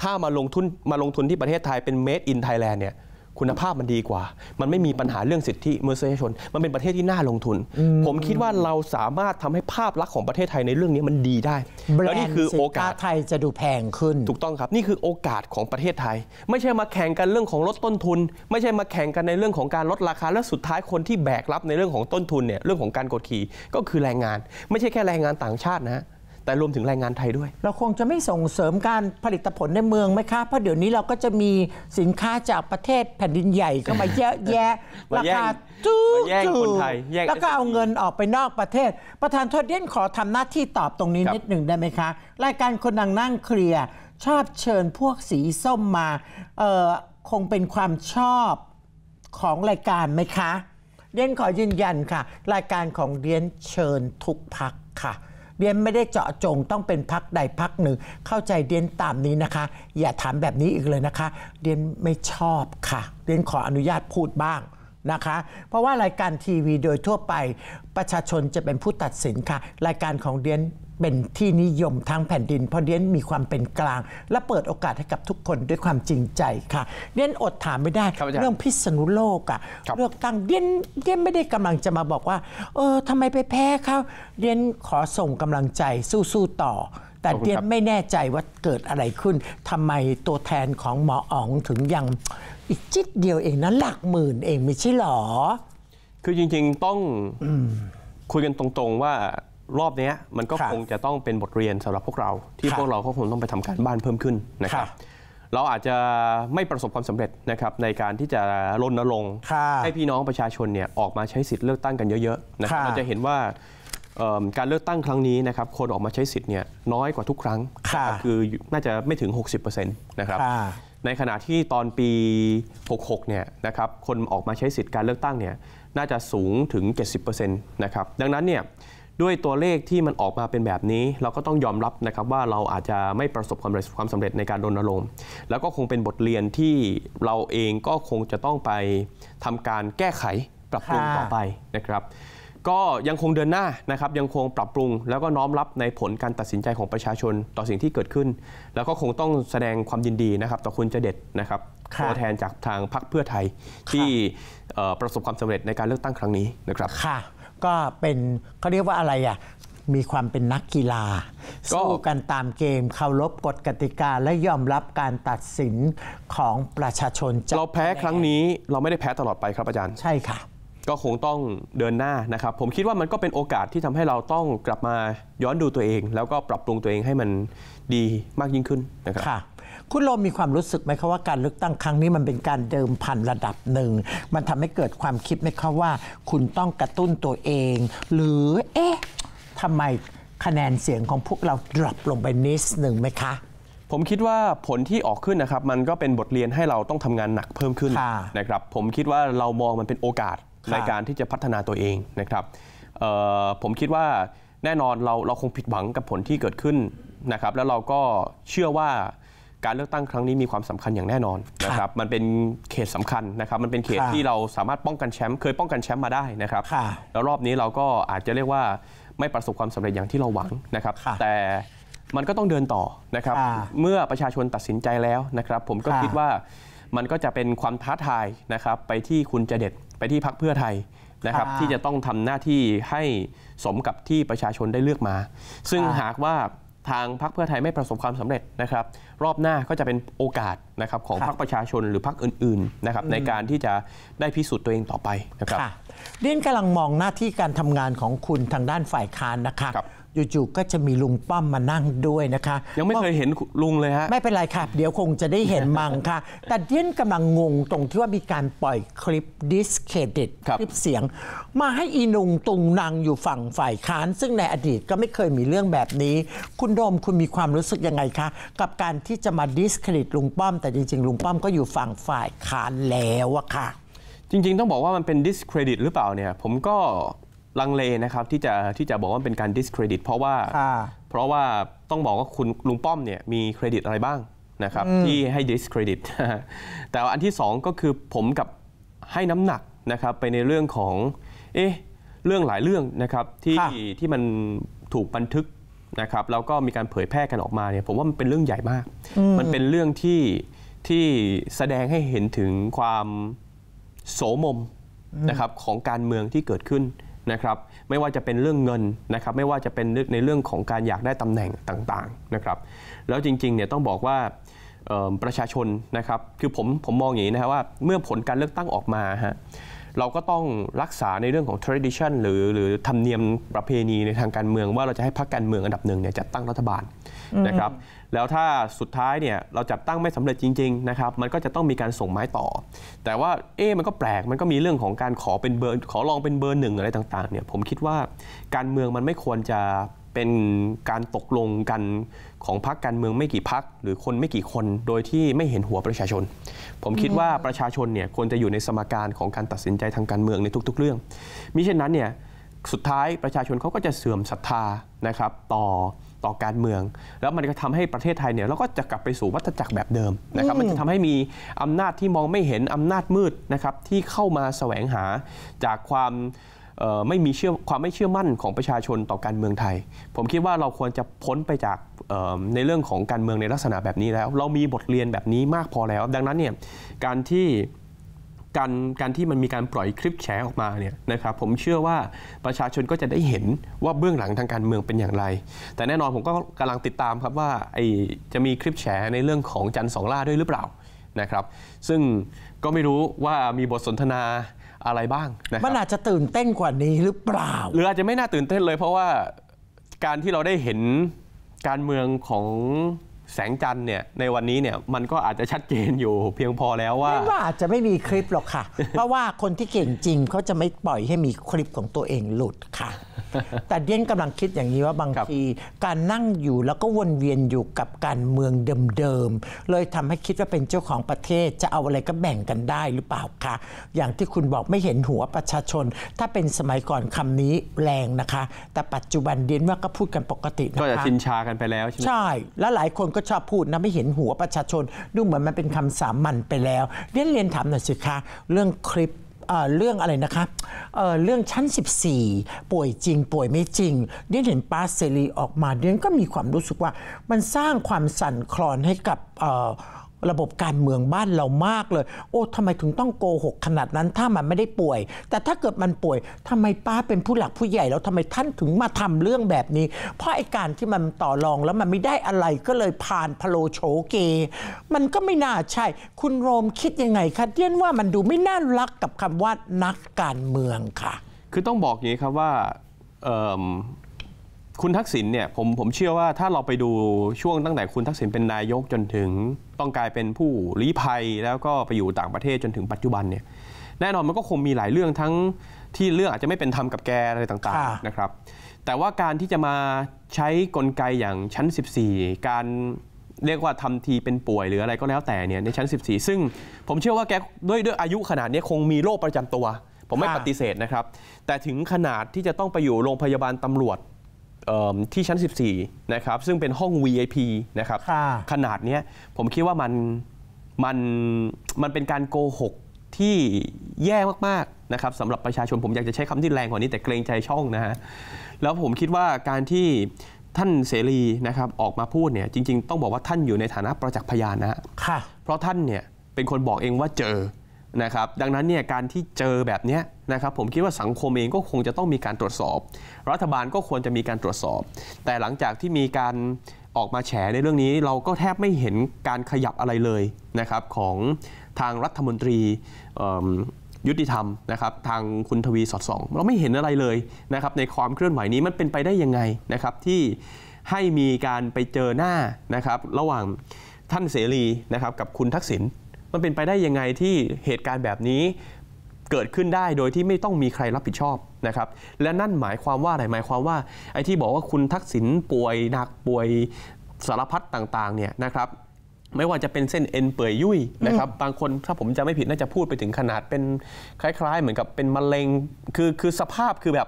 ถ้ามาลงทุนมาลงทุนที่ประเทศไทยเป็น made in Thailand เนี่ยคุณภาพมันดีกว่า มันไม่มีปัญหาเรื่องสิทธิมนุษยชน มันเป็นประเทศที่น่าลงทุน ผมคิดว่าเราสามารถทำให้ภาพลักษณ์ของประเทศไทยในเรื่องนี้มันดีได้ แล้วนี่คือโอกาสไทยจะดูแพงขึ้น ถูกต้องครับ นี่คือโอกาสของประเทศไทย ไม่ใช่มาแข่งกันเรื่องของลดต้นทุน ไม่ใช่มาแข่งกันในเรื่องของการลดราคา และสุดท้ายคนที่แบกรับในเรื่องของต้นทุนเนี่ยเรื่องของการกดขี่ก็คือแรงงาน ไม่ใช่แค่แรงงานต่างชาตินะแต่รวมถึงแรงงานไทยด้วย เราคงจะไม่ส่งเสริมการผลิตผลในเมืองไหมคะ เพราะเดี๋ยวนี้เราก็จะมีสินค้าจากประเทศแผ่นดินใหญ่เข้ามาเยอะแยะราคาจู้จู้แล้วก็เอาเงินออกไปนอกประเทศ ประธานทวดเด่นขอทำหน้าที่ตอบตรงนี้นิดหนึ่งได้ไหมคะ รายการคนดังนั่งเคลียร์ชอบเชิญพวกสีส้มมาเออคงเป็นความชอบของรายการไหมคะเดียนขอยืนยันค่ะ รายการของเดียนเชิญทุกพักค่ะเดียนไม่ได้เจาะจงต้องเป็นพักใดพักหนึ่ง เข้าใจเดียนตามนี้นะคะ อย่าถามแบบนี้อีกเลยนะคะ เดียนไม่ชอบค่ะ เดียนขออนุญาตพูดบ้างนะคะ เพราะว่ารายการทีวีโดยทั่วไป ประชาชนจะเป็นผู้ตัดสินค่ะ รายการของเดียนเป็นที่นิยมทางแผ่นดินเพราะเดียนมีความเป็นกลาง และเปิดโอกาสให้กับทุกคนด้วยความจริงใจค่ะเดียนอดถามไม่ได้ เรื่องพิษณุโลกอะเลือกตั้งเดียนเดียนไม่ได้กำลังจะมาบอกว่า เออทำไมไปแพ้เขาเดียนขอส่งกำลังใจสู้ๆต่อ แต่เดียนไม่แน่ใจว่าเกิดอะไรขึ้น ทำไมตัวแทนของหมออ๋อง ถึงยังอีกจิตเดียวเองนะหลักหมื่นเองไม่ใช่หรอคือจริงๆต้อง คุยกันตรง ๆว่ารอบนี้มันก็คงจะต้องเป็นบทเรียนสำหรับพวกเราที่พวกเราก็คงต้องไปทำการบ้านเพิ่มขึ้นนะครับเราอาจจะไม่ประสบความสำเร็จนะครับในการที่จะรณรงค์ให้พี่น้องประชาชนเนี่ยออกมาใช้สิทธิ์เลือกตั้งกันเยอะๆนะครับเราจะเห็นว่าการเลือกตั้งครั้งนี้นะครับคนออกมาใช้สิทธิ์เนี่ยน้อยกว่าทุกครั้งคือน่าจะไม่ถึง 60%นะครับในขณะที่ตอนปี66เนี่ยนะครับคนออกมาใช้สิทธิ์การเลือกตั้งเนี่ยน่าจะสูงถึง 70%นะครับดังนั้นเนี่ยด้วยตัวเลขที่มันออกมาเป็นแบบนี้ เราก็ต้องยอมรับนะครับว่าเราอาจจะไม่ประสบความสำเร็จในการรณรงค์แล้วก็คงเป็นบทเรียนที่เราเองก็คงจะต้องไปทำการแก้ไขปรับปรุงต่อไปนะครับ ก็ยังคงเดินหน้านะครับ ยังคงปรับปรุงแล้วก็น้อมรับในผลการตัดสินใจของประชาชนต่อสิ่งที่เกิดขึ้น แล้วก็คงต้องแสดงความยินดีนะครับต่อคุณเจเด็ดนะครับตัวแทนจากทางพรรคเพื่อไทย ที่ประสบความสำเร็จในการเลือกตั้งครั้งนี้นะครับค่ะก็เป็นเขาเรียกว่าอะไรอ่ะมีความเป็นนักกีฬาสู้กันตามเกมเคารพกฎกติกา และยอมรับการตัดสินของประชาชนเราแพ้ครั้งนี้เราไม่ได้แพ้ตลอดไปครับอาจารย์ใช่ค่ะก็คงต้องเดินหน้านะครับผมคิดว่ามันก็เป็นโอกาสที่ทำให้เราต้องกลับมาย้อนดูตัวเอง แล้วก็ปรับปรุงตัวเองให้มันดีมากยิ่งขึ้นนะครับคุณโลมีความรู้สึกไหมคะว่าการเลือกตั้งครั้งนี้มันเป็นการเดิมพันระดับหนึ่ง มันทำให้เกิดความคิดไหมคะว่า คุณต้องกระตุ้นตัวเอง หรือเอ๊ะทำไมคะแนนเสียงของพวกเราดรอปลงไปนิดหนึ่งไหมคะผมคิดว่าผลที่ออกขึ้นนะครับมันก็เป็นบทเรียนให้เราต้องทำงานหนักเพิ่มขึ้นนะครับผมคิดว่าเรามองมันเป็นโอกาสในการที่จะพัฒนาตัวเองนะครับผมคิดว่าแน่นอนเราเราคงผิดหวังกับผลที่เกิดขึ้นนะครับแล้วเราก็เชื่อว่าการเลือกตั้งครั้งนี้มีความสำคัญอย่างแน่นอนนะครับ มันเป็นเขตสำคัญนะครับ มันเป็นเขตที่เราสามารถป้องกันแชมป์ เคยป้องกันแชมป์มาได้นะครับ แล้วรอบนี้เราก็อาจจะเรียกว่าไม่ประสบความสำเร็จอย่างที่เราหวังนะครับ แต่มันก็ต้องเดินต่อนะครับ เมื่อประชาชนตัดสินใจแล้วนะครับ ผมก็คิดว่ามันก็จะเป็นความท้าทายนะครับ ไปที่คุณจะเด็ดไปที่พักเพื่อไทยนะครับ ที่จะต้องทำหน้าที่ให้สมกับที่ประชาชนได้เลือกมา ซึ่งหากว่าทางพรรคเพื่อไทยไม่ประสบความสำเร็จนะครับ รอบหน้าก็จะเป็นโอกาสนะครับของพรรคประชาชนหรือพรรคอื่นๆนะครับในการที่จะได้พิสูจน์ตัวเองต่อไปนะครับเรียนกำลังมองหน้าที่การทำงานของคุณทางด้านฝ่ายค้านนะคะอยู่ๆก็จะมีลุงป้อมมานั่งด้วยนะคะ ยังไม่เคยเห็นลุงเลยฮะไม่เป็นไรค่ะเดี๋ยวคงจะได้เห็นมังค่ะ แต่เดียนกำลังงงตรงที่ว่ามีการปล่อยคลิปดิสเครดิตคลิปเสียง มาให้อีนุงตุงนางอยู่ฝั่งฝ่ายค้าน ซึ่งในอดีตก็ไม่เคยมีเรื่องแบบนี้ คุณโดมคุณมีความรู้สึกยังไงคะ กับการที่จะมาดิสเครดิตลุงป้อมแต่จริงๆลุงป้อมก็อยู่ฝั่งฝ่ายค้านแล้วอะค่ะ จริงๆต้องบอกว่ามันเป็นดิสเครดิตหรือเปล่าเนี่ยผมก็ลังเลนะครับที่จะที่จะบอกว่าเป็นการ discredit เพราะว่าเพราะว่าต้องบอกว่าคุณลุงป้อมเนี่ยมีเครดิตอะไรบ้างนะครับที่ให้ discredit แต่อันที่ 2 ก็คือผมกับให้น้ำหนักนะครับไปในเรื่องของเอ๊ะเรื่องหลายเรื่องนะครับที่ที่มันถูกบันทึกนะครับแล้วก็มีการเผยแพร่กันออกมาเนี่ยผมว่ามันเป็นเรื่องใหญ่มาก มันเป็นเรื่องที่ที่แสดงให้เห็นถึงความโสมมนะครับของการเมืองที่เกิดขึ้นนะครับไม่ว่าจะเป็นเรื่องเงินนะครับไม่ว่าจะเป็นในเรื่องของการอยากได้ตำแหน่งต่างๆนะครับแล้วจริงๆเนี่ยต้องบอกว่าประชาชนนะครับคือผมผมมองอย่างนี้นะครับว่าเมื่อผลการเลือกตั้งออกมาฮะเราก็ต้องรักษาในเรื่องของ tradition หรือหรือธรรมเนียมประเพณีในทางการเมืองว่าเราจะให้พรรคการเมืองอันดับหนึ่งเนี่ยจัดตั้งรัฐบาลนะครับแล้วถ้าสุดท้ายเนี่ย เราจัดตั้งไม่สำเร็จจริงๆนะครับมันก็จะต้องมีการส่งไม้ต่อ แต่ว่าเอ๊มันก็แปลกมันก็มีเรื่องของการขอเป็นเบอร์ขอลองเป็นเบอร์หนึ่งอะไรต่างๆเนี่ยผมคิดว่าการเมืองมันไม่ควรจะเป็นการตกลงกันของพักการเมืองไม่กี่พัก หรือคนไม่กี่คนโดยที่ไม่เห็นหัวประชาชน ผมคิดว่าประชาชนเนี่ยควรจะอยู่ในสมการของการตัดสินใจทางการเมืองในทุกๆเรื่องมิเช่นนั้นเนี่ยสุดท้ายประชาชนเขาก็จะเสื่อมศรัทธานะครับต่อต่อการเมือง แล้วมันก็ทำให้ประเทศไทยเนี่ยเราก็จะกลับไปสู่วัฏจักรแบบเดิมนะครับมันจะทำให้มีอำนาจที่มองไม่เห็นอำนาจมืดนะครับที่เข้ามาแสวงหาจากความไม่มีเชื่อความไม่เชื่อมั่นของประชาชนต่อการเมืองไทย ผมคิดว่าเราควรจะพ้นไปจากในเรื่องของการเมืองในลักษณะแบบนี้แล้ว เรามีบทเรียนแบบนี้มากพอแล้ว ดังนั้นเนี่ยการที่การการที่มันมีการปล่อยคลิปแฉออกมาเนี่ยนะครับ ผมเชื่อว่าประชาชนก็จะได้เห็นว่าเบื้องหลังทางการเมืองเป็นอย่างไร แต่แน่นอนผมก็กำลังติดตามครับว่าไอจะมีคลิปแฉในเรื่องของจันสองล่าด้วยหรือเปล่านะครับ ซึ่งก็ไม่รู้ว่ามีบทสนทนาอะไรบ้างนะมันอาจจะตื่นเต้นกว่านี้หรือเปล่า หรืออาจจะไม่น่าตื่นเต้นเลย เพราะว่าการที่เราได้เห็นการเมืองของแสงจันเนี่ยในวันนี้เนี่ยมันก็อาจจะชัดเจนอยู่เพียงพอแล้วว่าไม่ว่าอาจจะไม่มีคลิปหรอกค่ะ เพราะว่าคนที่เก่งจริงเขาจะไม่ปล่อยให้มีคลิปของตัวเองหลุดค่ะ แต่เด่นกำลังคิดอย่างนี้ว่าบางทีการนั่งอยู่แล้วก็วนเวียนอยู่กับการเมืองเดิมๆเลยทำให้คิดว่าเป็นเจ้าของประเทศ จะเอาอะไรก็แบ่งกันได้หรือเปล่าคะอย่างที่คุณบอกไม่เห็นหัวประชาชน ถ้าเป็นสมัยก่อนคำนี้แรงนะคะ แต่ปัจจุบันเด่นว่าก็พูดกันปกตินะคะก็จะชินชากันไปแล้วใช่ไหมใช่ แล้วหลายคนก็ชอบพูดนะไม่เห็นหัวประชาชน ดูเหมือนมันเป็นคำสามัญไปแล้ว เรียนเรียนถามหน่อยสิคะเรื่องคลิป เรื่องอะไรนะคะเเรื่องชั้น 14 ป่วยจริง ป่วยไม่จริงเดียนเห็นปาเซรีออกมาเดียนก็มีความรู้สึกว่า มันสร้างความสั่นคลอนให้กับระบบการเมืองบ้านเรามากเลย โอ้ทำไมถึงต้องโกหกขนาดนั้นถ้ามันไม่ได้ป่วย แต่ถ้าเกิดมันป่วยทำไมป้าเป็นผู้หลักผู้ใหญ่แล้วทำไมท่านถึงมาทำเรื่องแบบนี้ เพราะไอ้การที่มันต่อรองแล้วมันไม่ได้อะไรก็เลยผ่านพโลโฉเก มันก็ไม่น่าใช่ คุณโรมคิดยังไงคะเดียนว่ามันดูไม่น่ารักกับคำว่านักการเมืองค่ะ คือต้องบอกอย่างนี้ครับว่าคุณทักษิณเนี่ยผมผมเชื่อว่าถ้าเราไปดูช่วงตั้งแต่คุณทักษิณเป็นนายกจนถึง ต้องกลายเป็นผู้ลี้ภัยแล้วก็ไปอยู่ต่างประเทศจนถึงปัจจุบันเนี่ยแน่นอนมันก็คงมีหลายเรื่องทั้งที่เรื่องอาจจะไม่เป็นธรรมกับแกอะไรต่างๆนะครับแต่ว่าการที่จะมาใช้กลไกอย่างชั้น 14 การเรียกว่าทำทีเป็นป่วยหรืออะไรก็แล้วแต่เนี่ยในชั้น 14 ซึ่งผมเชื่อว่าแกด้วยด้วยอายุขนาดนี้คงมีโรคประจำตัว ผมไม่ปฏิเสธนะครับ แต่ถึงขนาดที่จะต้องไปอยู่โรงพยาบาลตำรวจที่ชั้น 14นะครับซึ่งเป็นห้อง VIP นะครับขนาดนี้ผมคิดว่ามันมันมันเป็นการโกหกที่แย่มากๆนะครับสำหรับประชาชนผมอยากจะใช้คำที่แรงกว่านี้แต่เกรงใจช่องนะฮะแล้วผมคิดว่าการที่ท่านเสรีนะครับออกมาพูดเนี่ยจริงๆต้องบอกว่าท่านอยู่ในฐานะประจักษ์พยานนะฮะเพราะท่านเนี่ยเป็นคนบอกเองว่าเจอนะครับดังนั้นเนี่ยการที่เจอแบบนี้นะครับผมคิดว่าสังคมเองก็คงจะต้องมีการตรวจสอบ รัฐบาลก็ควรจะมีการตรวจสอบ แต่หลังจากที่มีการออกมาแฉในเรื่องนี้เราก็แทบไม่เห็นการขยับอะไรเลยนะครับของทางรัฐมนตรียุติธรรมนะครับทางคุณทวีสอดส่อง เราไม่เห็นอะไรเลยนะครับในความเคลื่อนไหวนี้มันเป็นไปได้ยังไงนะครับที่ให้มีการไปเจอหน้านะครับระหว่างท่านเสรีนะครับกับคุณทักษิณมันเป็นไปได้ยังไงที่เหตุการณ์แบบนี้เกิดขึ้นได้โดยที่ไม่ต้องมีใครรับผิดชอบนะครับและนั่นหมายความว่าอะไรหมายความว่า ไอ้ที่บอกว่าคุณทักษิณป่วยหนักป่วยสารพัดต่างๆเนี่ยนะครับ ไม่ว่าจะเป็นเส้นเอ็นเปื่อยยุ่ยนะครับบางคนถ้าผมจะไม่ผิดน่าจะพูดไปถึงขนาดเป็นคล้ายๆ เหมือนกับเป็นมะเร็งคือคือสภาพคือแบบ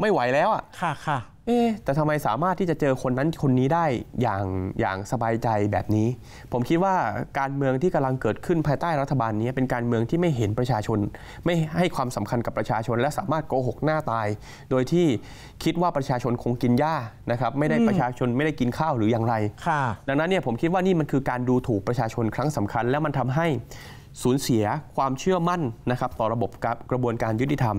ไม่ไหวแล้วอ่ะ ค่ะค่ะ เอ๊แต่ทำไมสามารถที่จะเจอคนนั้นคนนี้ได้อย่างอย่างสบายใจแบบนี้ ผมคิดว่าการเมืองที่กำลังเกิดขึ้นภายใต้รัฐบาลนี้ เป็นการเมืองที่ไม่เห็นประชาชน ไม่ให้ความสำคัญกับประชาชน และสามารถโกหกหน้าตาย โดยที่คิดว่าประชาชนคงกินหญ้านะครับไม่ได้ประชาชนไม่ได้กินข้าวหรืออย่างไร ค่ะ ดังนั้นเนี่ยผมคิดว่านี่มันคือการดูถูกประชาชนครั้งสำคัญและมันทำให้สูญเสียความเชื่อมั่นนะครับต่อระบบกระบวนการยุติธรรม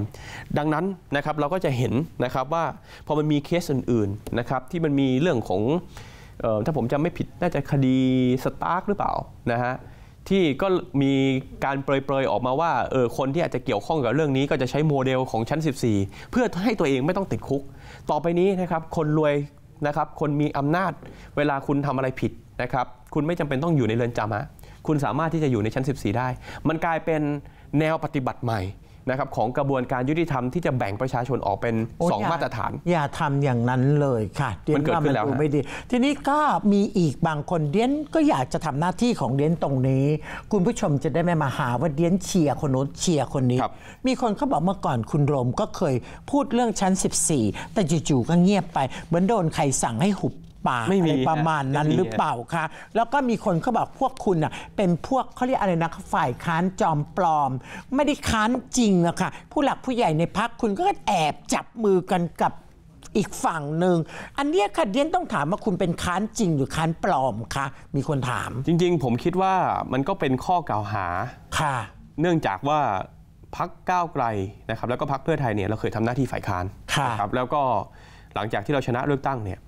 ดังนั้นนะครับเราก็จะเห็นนะครับว่า พอมันมีเคสอื่นๆนะครับที่มันมีเรื่องของถ้าผมจำไม่ผิด น่าจะคดีสตาร์กหรือเปล่านะฮะที่ก็มีการเปรยๆ ออกมาว่าเออคนที่อาจจะเกี่ยวข้องกับเรื่องนี้ก็จะใช้โมเดลของชั้น 14 เพื่อให้ตัวเองไม่ต้องติดคุก ต่อไปนี้นะครับคนรวยนะครับคนมีอำนาจเวลาคุณทำอะไรผิดนะครับคุณไม่จำเป็นต้องอยู่ในเรือนจำฮะคุณสามารถที่จะอยู่ในชั้น 14 ได้ มันกลายเป็นแนวปฏิบัติใหม่นะครับของกระบวนการยุติธรรมที่จะแบ่งประชาชนออกเป็น2มาตรฐาน อย่าทำอย่างนั้นเลยค่ะเดียนิดขมันดูไม่ดี ทีนี้ก็มีอีกบางคนเดียนก็อยากจะทำหน้าที่ของเดียนตรงนี้ คุณผู้ชมจะได้ไม่มาหาว่าเดียนเชียร์คนโน้นเชียร์คนนี้ มีคนเขาบอกเมื่อก่อนคุณรมก็เคยพูดเรื่องชั้น 14 แต่จู่ๆก็เงียบไปเหมือนโดนใครสั่งให้หุบป่าอะไรประมาณนั้นหรือเปล่าคะ แล้วก็มีคนเขาบอกพวกคุณอ่ะเป็นพวกเขาเรียกอะไรนะฝ่ายค้านจอมปลอม ไม่ได้ค้านจริงอะค่ะผู้หลักผู้ใหญ่ในพักคุณก็แอบจับมือกันกับอีกฝั่งหนึ่งอันนี้ค่ะเดียนต้องถามว่าคุณเป็นค้านจริงหรือค้านปลอมคะมีคนถามจริงๆ ผมคิดว่ามันก็เป็นข้อกล่าวหาค่ะ เนื่องจากว่าพักก้าวไกลนะครับแล้วก็พักเพื่อไทยเนี่ยเราเคยทำหน้าที่ฝ่ายค้านนะครับแล้วก็หลังจากที่เราชนะเลือกตั้งเนี่ย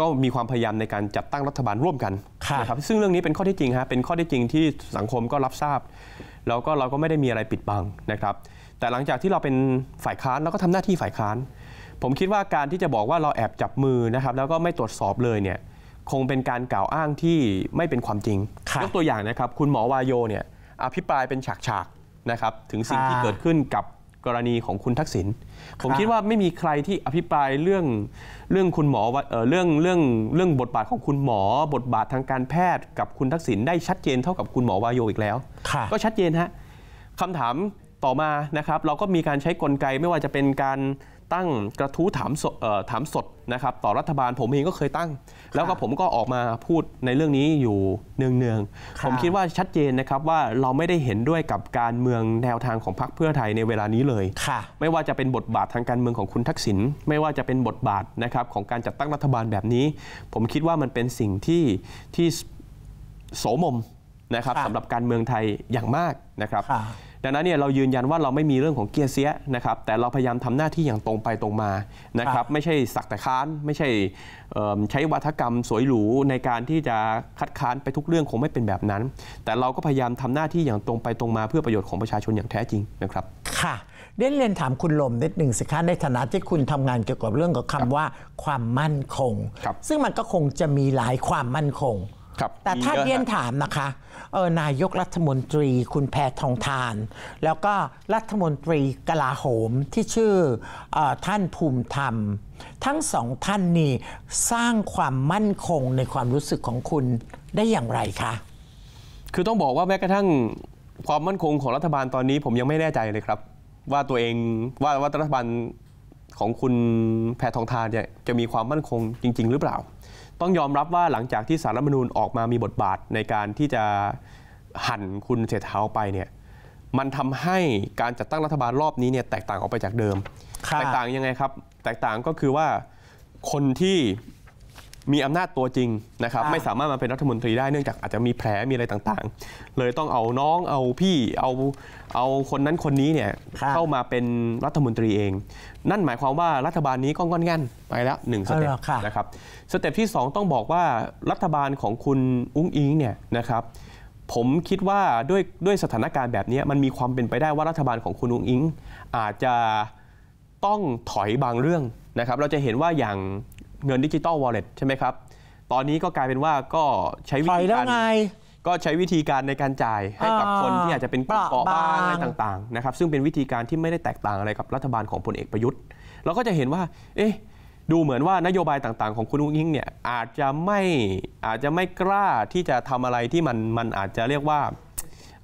ก็มีความพยายามในการจัดตั้งรัฐบาลร่วมกันนะครับซึ่งเรื่องนี้เป็นข้อที่จริงฮะเป็นข้อที่จริงที่สังคมก็รับทราบ แล้วก็เราก็ไม่ได้มีอะไรปิดบังนะครับ แต่หลังจากที่เราเป็นฝ่ายค้านเราก็ทำหน้าที่ฝ่ายค้าน ผมคิดว่าการที่จะบอกว่าเราแอบจับมือนะครับแล้วก็ไม่ตรวจสอบเลยเนี่ยคงเป็นการกล่าวอ้างที่ไม่เป็นความจริงยกตัวอย่างนะครับคุณหมอวายโยเนี่ย อภิปรายเป็นฉากๆนะครับถึงสิ่งที่เกิดขึ้นกับกรณีของคุณทักษิณผมคิดว่าไม่มีใครที่อภิปรายเรื่อง เรื่องคุณหมอเรื่องเรื่องเรื่องบทบาทของคุณหมอ บทบาททางการแพทย์กับคุณทักษิณได้ชัดเจนเท่ากับคุณหมอวายโยอีกแล้วก็ชัดเจนฮะคำถามต่อมานะครับ เราก็มีการใช้กลไกไม่ว่าจะเป็นการตั้งกระทู้ถามสดถามสดนะครับต่อรัฐบาลผมเองก็เคยตั้ง แล้วก็ผมก็ออกมาพูดในเรื่องนี้อยู่เนืองๆผมคิดว่าชัดเจนนะครับว่าเราไม่ได้เห็นด้วยกับการเมืองแนวทางของพรรคเพื่อไทยในเวลานี้เลยไม่ว่าจะเป็นบทบาททางการเมืองของคุณทักษิณไม่ว่าจะเป็นบทบาทนะครับของการจัดตั้งรัฐบาลแบบนี้ ผมคิดว่ามันเป็นสิ่งที่ที่โสมมนะครับสำหรับการเมืองไทยอย่างมากนะครับดังนั้นเนี่ยเรายืนยันว่าเราไม่มีเรื่องของเกียร์เสียนะครับแต่เราพยายามทำหน้าที่อย่างตรงไปตรงมานะครับไม่ใช่สักแต่ค้านไม่ใช่ใช้วัฒกรรมสวยหรูในการที่จะคัดค้านไปทุกเรื่องคงไม่เป็นแบบนั้น แต่เราก็พยายามทำหน้าที่อย่างตรงไปตรงมาเพื่อประโยชน์ของประชาชนอย่างแท้จริงนะครับ ค่ะเดนเรียนถามคุณลมนิดหนึ่งสิคะในฐานะที่คุณทำงานเกี่ยวกับเรื่องกับคำว่า ความมั่นคง ซึ่งมันก็คงจะมีหลายความมั่นคงแต่ถ้าเรียนถามนะคะเออนายกรัฐมนตรีคุณแพทองทาน แล้วก็รัฐมนตรีกลาโหมที่ชื่ออท่านภูมิธรรม ทั้งสองท่านนี่สร้างความมั่นคงในความรู้สึกของคุณได้อย่างไรคะคือต้องบอกว่าแม้กระทั่งความมั่นคงของรัฐบาลตอนนี้ผมยังไม่แน่ใจเลยครับ ว่าตัวเองว่าว่ารัฐบาลของคุณแพทองทานเนี่ยจะมีความมั่นคงจริง ๆ หรือเปล่าต้องยอมรับว่าหลังจากที่สารรัฐมนูญออกมามีบทบาทในการที่จะหั่นคุณเศรษฐาออกไปเนี่ยมันทำให้การจัดตั้งรัฐบาลรอบนี้เนี่ยแตกต่างออกไปจากเดิมแตกต่างยังไงครับ แตกต่างก็คือว่าคนที่มีอำนาจตัวจริงนะครับ ไม่สามารถมาเป็นรัฐมนตรีได้เนื่องจากอาจจะมีแผลมีอะไรต่างๆ เลยต้องเอาน้องเอาพี่เอาเอาคนนั้นคนนี้เนี่ยเข้ามาเป็นรัฐมนตรีเองนั่นหมายความว่ารัฐบาลนี้ก็งอนแง่นไปแล้วหนึ่งสเต็ปนะครับสเต็ปที่ 2 ต้องบอกว่ารัฐบาลของคุณอุ้งอิงเนี่ยนะครับผมคิดว่าด้วยด้วยสถานการณ์แบบนี้มันมีความเป็นไปได้ว่ารัฐบาลของคุณอุ้งอิง อาจจะต้องถอยบางเรื่องนะครับเราจะเห็นว่าอย่างเงินดิจิตอลวอลเล็ตใช่ไหมครับ ตอนนี้ก็กลายเป็นว่าก็ใช้วิธีการก็ใช้วิธีการในการจ่ายให้กับคนที่อาจจะเป็นกลุ่มเกาะบ้างอะไรต่างๆนะครับ ซึ่งเป็นวิธีการที่ไม่ได้แตกต่างอะไรกับรัฐบาลของพลเอกประยุทธ์ เราก็จะเห็นว่า เอ๊ะดูเหมือนว่านโยบายต่างๆของคุณอุ้งอิงเนี่ยอาจจะไม่อาจจะไม่กล้าที่จะทำอะไรที่มันมันอาจจะเรียกว่า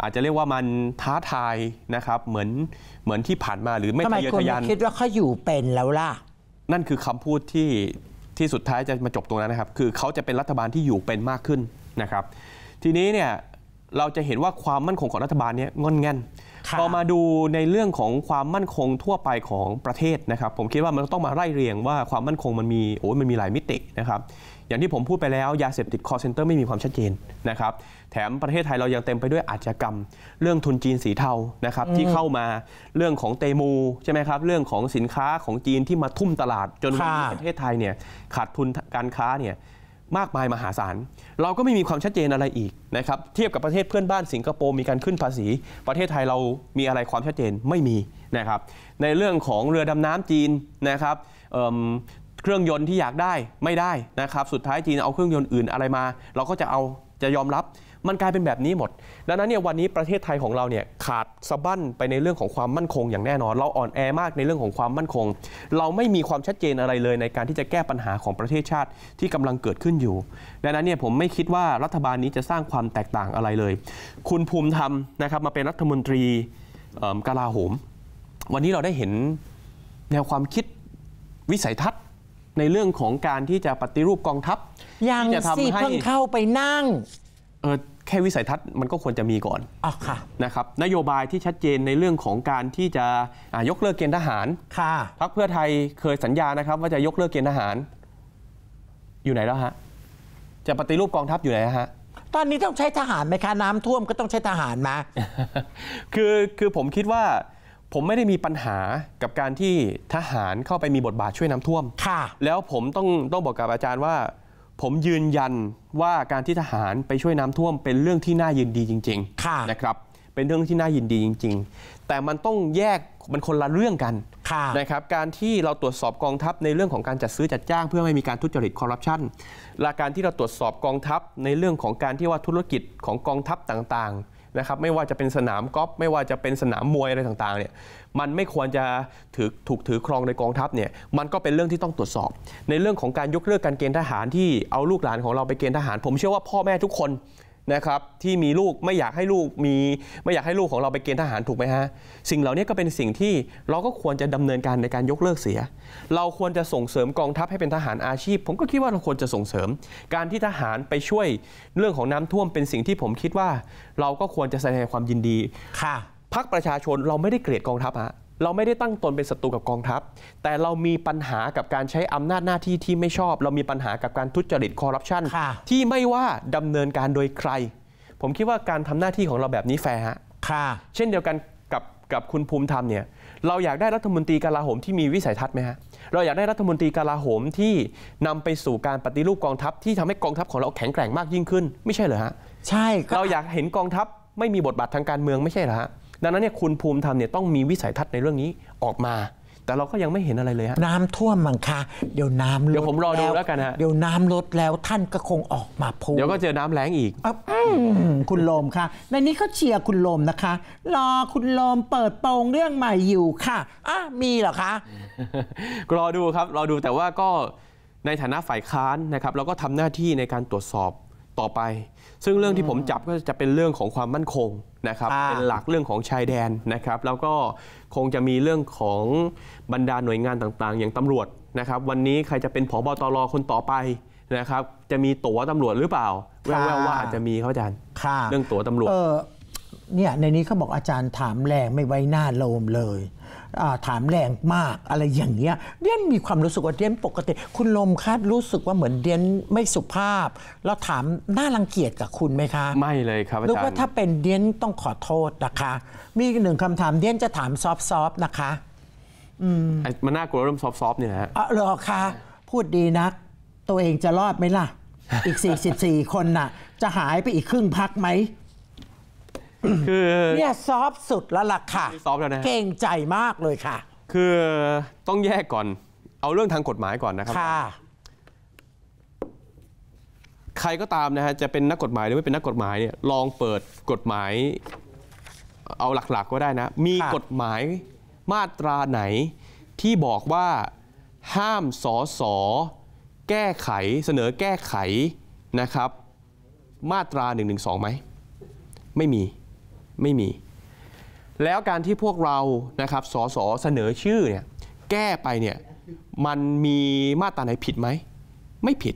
อาจจะเรียกว่ามันท้าทายนะครับ เหมือนเหมือนที่ผ่านมาหรือไม่ทะเยอทะยานคิดว่าเขาอยู่เป็นแล้วล่ะ นั่นคือคำพูดที่ที่สุดท้ายจะมาจบตรงนั้นนะครับคือเขาจะเป็นรัฐบาลที่อยู่เป็นมากขึ้นนะครับทีนี้เนี่ยเราจะเห็นว่าความมั่นคงของรัฐบาลเนี่ยงอนเงนพอมาดูในเรื่องของความมั่นคงทั่วไปของประเทศนะครับ ผมคิดว่ามันต้องมาไล่เรียงว่าความมั่นคงมันมีโอ้ยมันมีหลายมิตินะครับอย่างที่ผมพูดไปแล้วยาเสพติดคอเซนเตอร์ไม่มีความชัดเจนนะครับ แถมประเทศไทยเรายังเต็มไปด้วยอาชญากรรม เรื่องทุนจีนสีเทานะครับที่เข้ามาเรื่องของเตมูใช่ไหมครับเรื่องของสินค้าของจีนที่มาทุ่มตลาดจนวันนี้ประเทศไทยเนี่ยขาดทุนการค้าเนี่ยมากมายมหาศาลเราก็ไม่มีความชัดเจนอะไรอีกนะครับเทียบกับประเทศเพื่อนบ้านสิงคโปร์มีการขึ้นภาษี ประเทศไทยเรามีอะไรความชัดเจนไม่มีนะครับในเรื่องของเรือดำน้ำจีนนะครับเเครื่องยนต์ที่อยากได้ไม่ได้นะครับสุดท้ายจีนเอาเครื่องยนต์อื่นอะไรมา เราก็จะเอาจะยอมรับมันกลายเป็นแบบนี้หมดดังนั้นเนี่ยวันนี้ประเทศไทยของเราเนี่ยขาดสะบั้นไปในเรื่องของความมั่นคงอย่างแน่นอน เราอ่อนแอมากในเรื่องของความมั่นคง เราไม่มีความชัดเจนอะไรเลย ในการที่จะแก้ปัญหาของประเทศชาติที่กำลังเกิดขึ้นอยู่ดังนั้นเนี่ยผมไม่คิดว่ารัฐบาลนี้จะสร้างความแตกต่างอะไรเลย คุณภูมิธรรมนะครับมาเป็นรัฐมนตรีกลาโหม วันนี้เราได้เห็นแนวความคิดวิสัยทัศน์ในเรื่องของการที่จะปฏิรูปกองทัพยังห้เพิ่งเข้าไปนั่งเออแค่วิสัยทัศน์มันก็ควรจะมีก่อนออค่ะนะครับนโยบายที่ชัดเจนในเรื่องของการที่จะะยกเลิกเกณฑ์ทหารค่ะพักเพื่อไทยเคยสัญญานะครับว่าจะยกเลิกเกณฑ์ทหาร อยู่ไหนแล้วฮะจะปฏิรูปกองทัพอยู่ไหนฮะตอนนี้ต้องใช้ทหารไหมคะน้ำท่วม ก็ต้องใช้ทหารมาคือคือผมคิดว่าผมไม่ได้มีปัญหากับการที่ทหารเข้าไปมีบทบาทช่วยน้ำท่วมค่ะแล้วผมต้องต้องบอกกับอาจารย์ว่าผมยืนยันว่าการที่ทหารไปช่วยน้ำท่วม เป็นเรื่องที่น่ายินดีจริงๆนะครับเป็นเรื่องที่น่ายินดีจริง ๆ แต่มันต้องแยกมันคนละเรื่องกันะนะครับการที่เราตรวจสอบกองทัพในเรื่องของการจัดซื้อจัดจ้าง เพื่อไม่มีการทุจริตคอร์รัปชันและการที่เราตรวจสอบกองทัพในเรื่องของการที่ว่าธุรกิจของกองทัพต่าง ๆนะครับไม่ว่าจะเป็นสนามกอล์ฟไม่ว่าจะเป็นสนามมวยอะไรต่างๆเนี่ยมันไม่ควรจะถือถูกถือครองในกองทัพเนี่ยมันก็เป็นเรื่องที่ต้องตรวจสอบ ในเรื่องของการยกเลิกการเกณฑ์ทหารที่เอาลูกหลานของเราไปเกณฑ์ทหาร ผมเชื่อว่าพ่อแม่ทุกคนนะครับที่มีลูกไม่อยากให้ลูกมีไม่อยากให้ลูกของเราไปเกณฑ์ทหารถูกไหมฮะสิ่งเหล่านี้ก็เป็นสิ่งที่เราก็ควรจะดำเนินการในการยกเลิกเสีย เราควรจะส่งเสริมกองทัพให้เป็นทหารอาชีพ ผมก็คิดว่าเราควรจะส่งเสริมการที่ทหารไปช่วยเรื่องของน้ำท่วมเป็นสิ่งที่ผมคิดว่า เราก็ควรจะแสดงความยินดีค่ะพักประชาชนเราไม่ได้เกลียดกองทัพฮะเราไม่ได้ตั้งตนเป็นศัตรูกับกองทัพแต่เรามีปัญหากับการใช้อำนาจหน้าที่ที่ไม่ชอบ เรามีปัญหากับการทุจริตคอร์รัปชันที่ไม่ว่าดำเนินการโดยใคร ผมคิดว่าการทำหน้าที่ของเราแบบนี้แฟร์ฮะเช่นเดียวกันกับกับคุณภูมิธรรมเนี่ยเราอยากได้รัฐมนตรีกลาโหมที่มีวิสัยทัศน์ไหมฮะเราอยากได้รัฐมนตรีกลาโหมที่นำไปสู่การปฏิรูปกองทัพที่ทำให้กองทัพของเราแข็งแกร่งมากยิ่งขึ้น ไม่ใช่เหรอฮะใช่ เราอยากเห็นกองทัพไม่มีบทบาททางการเมืองไม่ใช่เหรอฮะดังนั้นเนี่ยคุณภูมิธรรมเนี่ยต้องมีวิสัยทัศน์ในเรื่องนี้ออกมา แต่เราก็ยังไม่เห็นอะไรเลยฮะน้ำท่วมมังคะเดี๋ยวน้ำลดเดี๋ยวผมรอดูแล้วกันฮะเดี๋ยวน้ำลดแล้วท่านก็คงออกมาพูดเดี๋ยวก็เจอน้ำแรงอีกออคุณลมค่ะในนี้เขาเชียร์คุณลมนะคะรอคุณลมเปิดโปงเรื่องใหม่อยู่ค่ะอ่ะมีเหรอคะรอดูครับรอดูแต่ว่าก็ในฐานะฝ่ายค้านนะครับ เราก็ทำหน้าที่ในการตรวจสอบต่อไปซึ่งเรื่องที่ผมจับก็จะเป็นเรื่องของความมั่นคงนะครับเป็นหลักเรื่องของชายแดนนะครับ แล้วก็คงจะมีเรื่องของบรรดาหน่วยงานต่างๆ อย่างตำรวจนะครับ วันนี้ใครจะเป็นผบตรคนต่อไปนะครับ จะมีตั๋วตำรวจหรือเปล่าแววๆว่าอาจจะมีครับอาจารย์เรื่องตั๋วตำรวจเนี่ยในนี้เขาบอกอาจารย์ถามแรงไม่ไว้หน้าโลมเลยถามแรงมากอะไรอย่างเงี้ยเดียนมีความรู้สึกว่าเดียนปกติ คุณลมคาดรู้สึกว่าเหมือนเดียนไม่สุภาพ แล้วถามน่ารังเกียจกับคุณไหมคะ ไม่เลยครับอาจารย์หรือว่าถ้าเป็นเดียนต้องขอโทษนะคะ มีหนึ่งคำถามเดียนจะถามซอฟๆนะคะมันน่ากลัวเริ่มซอฟๆเนี่ยฮะอ๋อหรอคะพูดดีนัก ตัวเองจะรอดไหมล่ะ อีก 44 คนน่ะจะหายไปอีกครึ่งพักไหมคือเนี่ยซอฟสุดแล้วล่ะค่ะซอฟแล้วนะเก่งใจมากเลยค่ะ คือต้องแยกก่อน เอาเรื่องทางกฎหมายก่อนนะครับค่ะใครก็ตามนะฮะจะเป็นนักกฎหมายหรือไม่เป็นนักกฎหมายเนี่ยลองเปิดกฎหมาย เอาหลักๆก็ได้นะ มีกฎหมายมาตราไหนที่บอกว่าห้ามสอสอแก้ไขเสนอแก้ไขนะครับ มาตรา1นึไหมไม่มีไม่มี แล้วการที่พวกเรา นะครับ สส เสนอชื่อเนี่ย แก้ไปเนี่ย มันมีมาตราไหนผิดไหม ไม่ผิด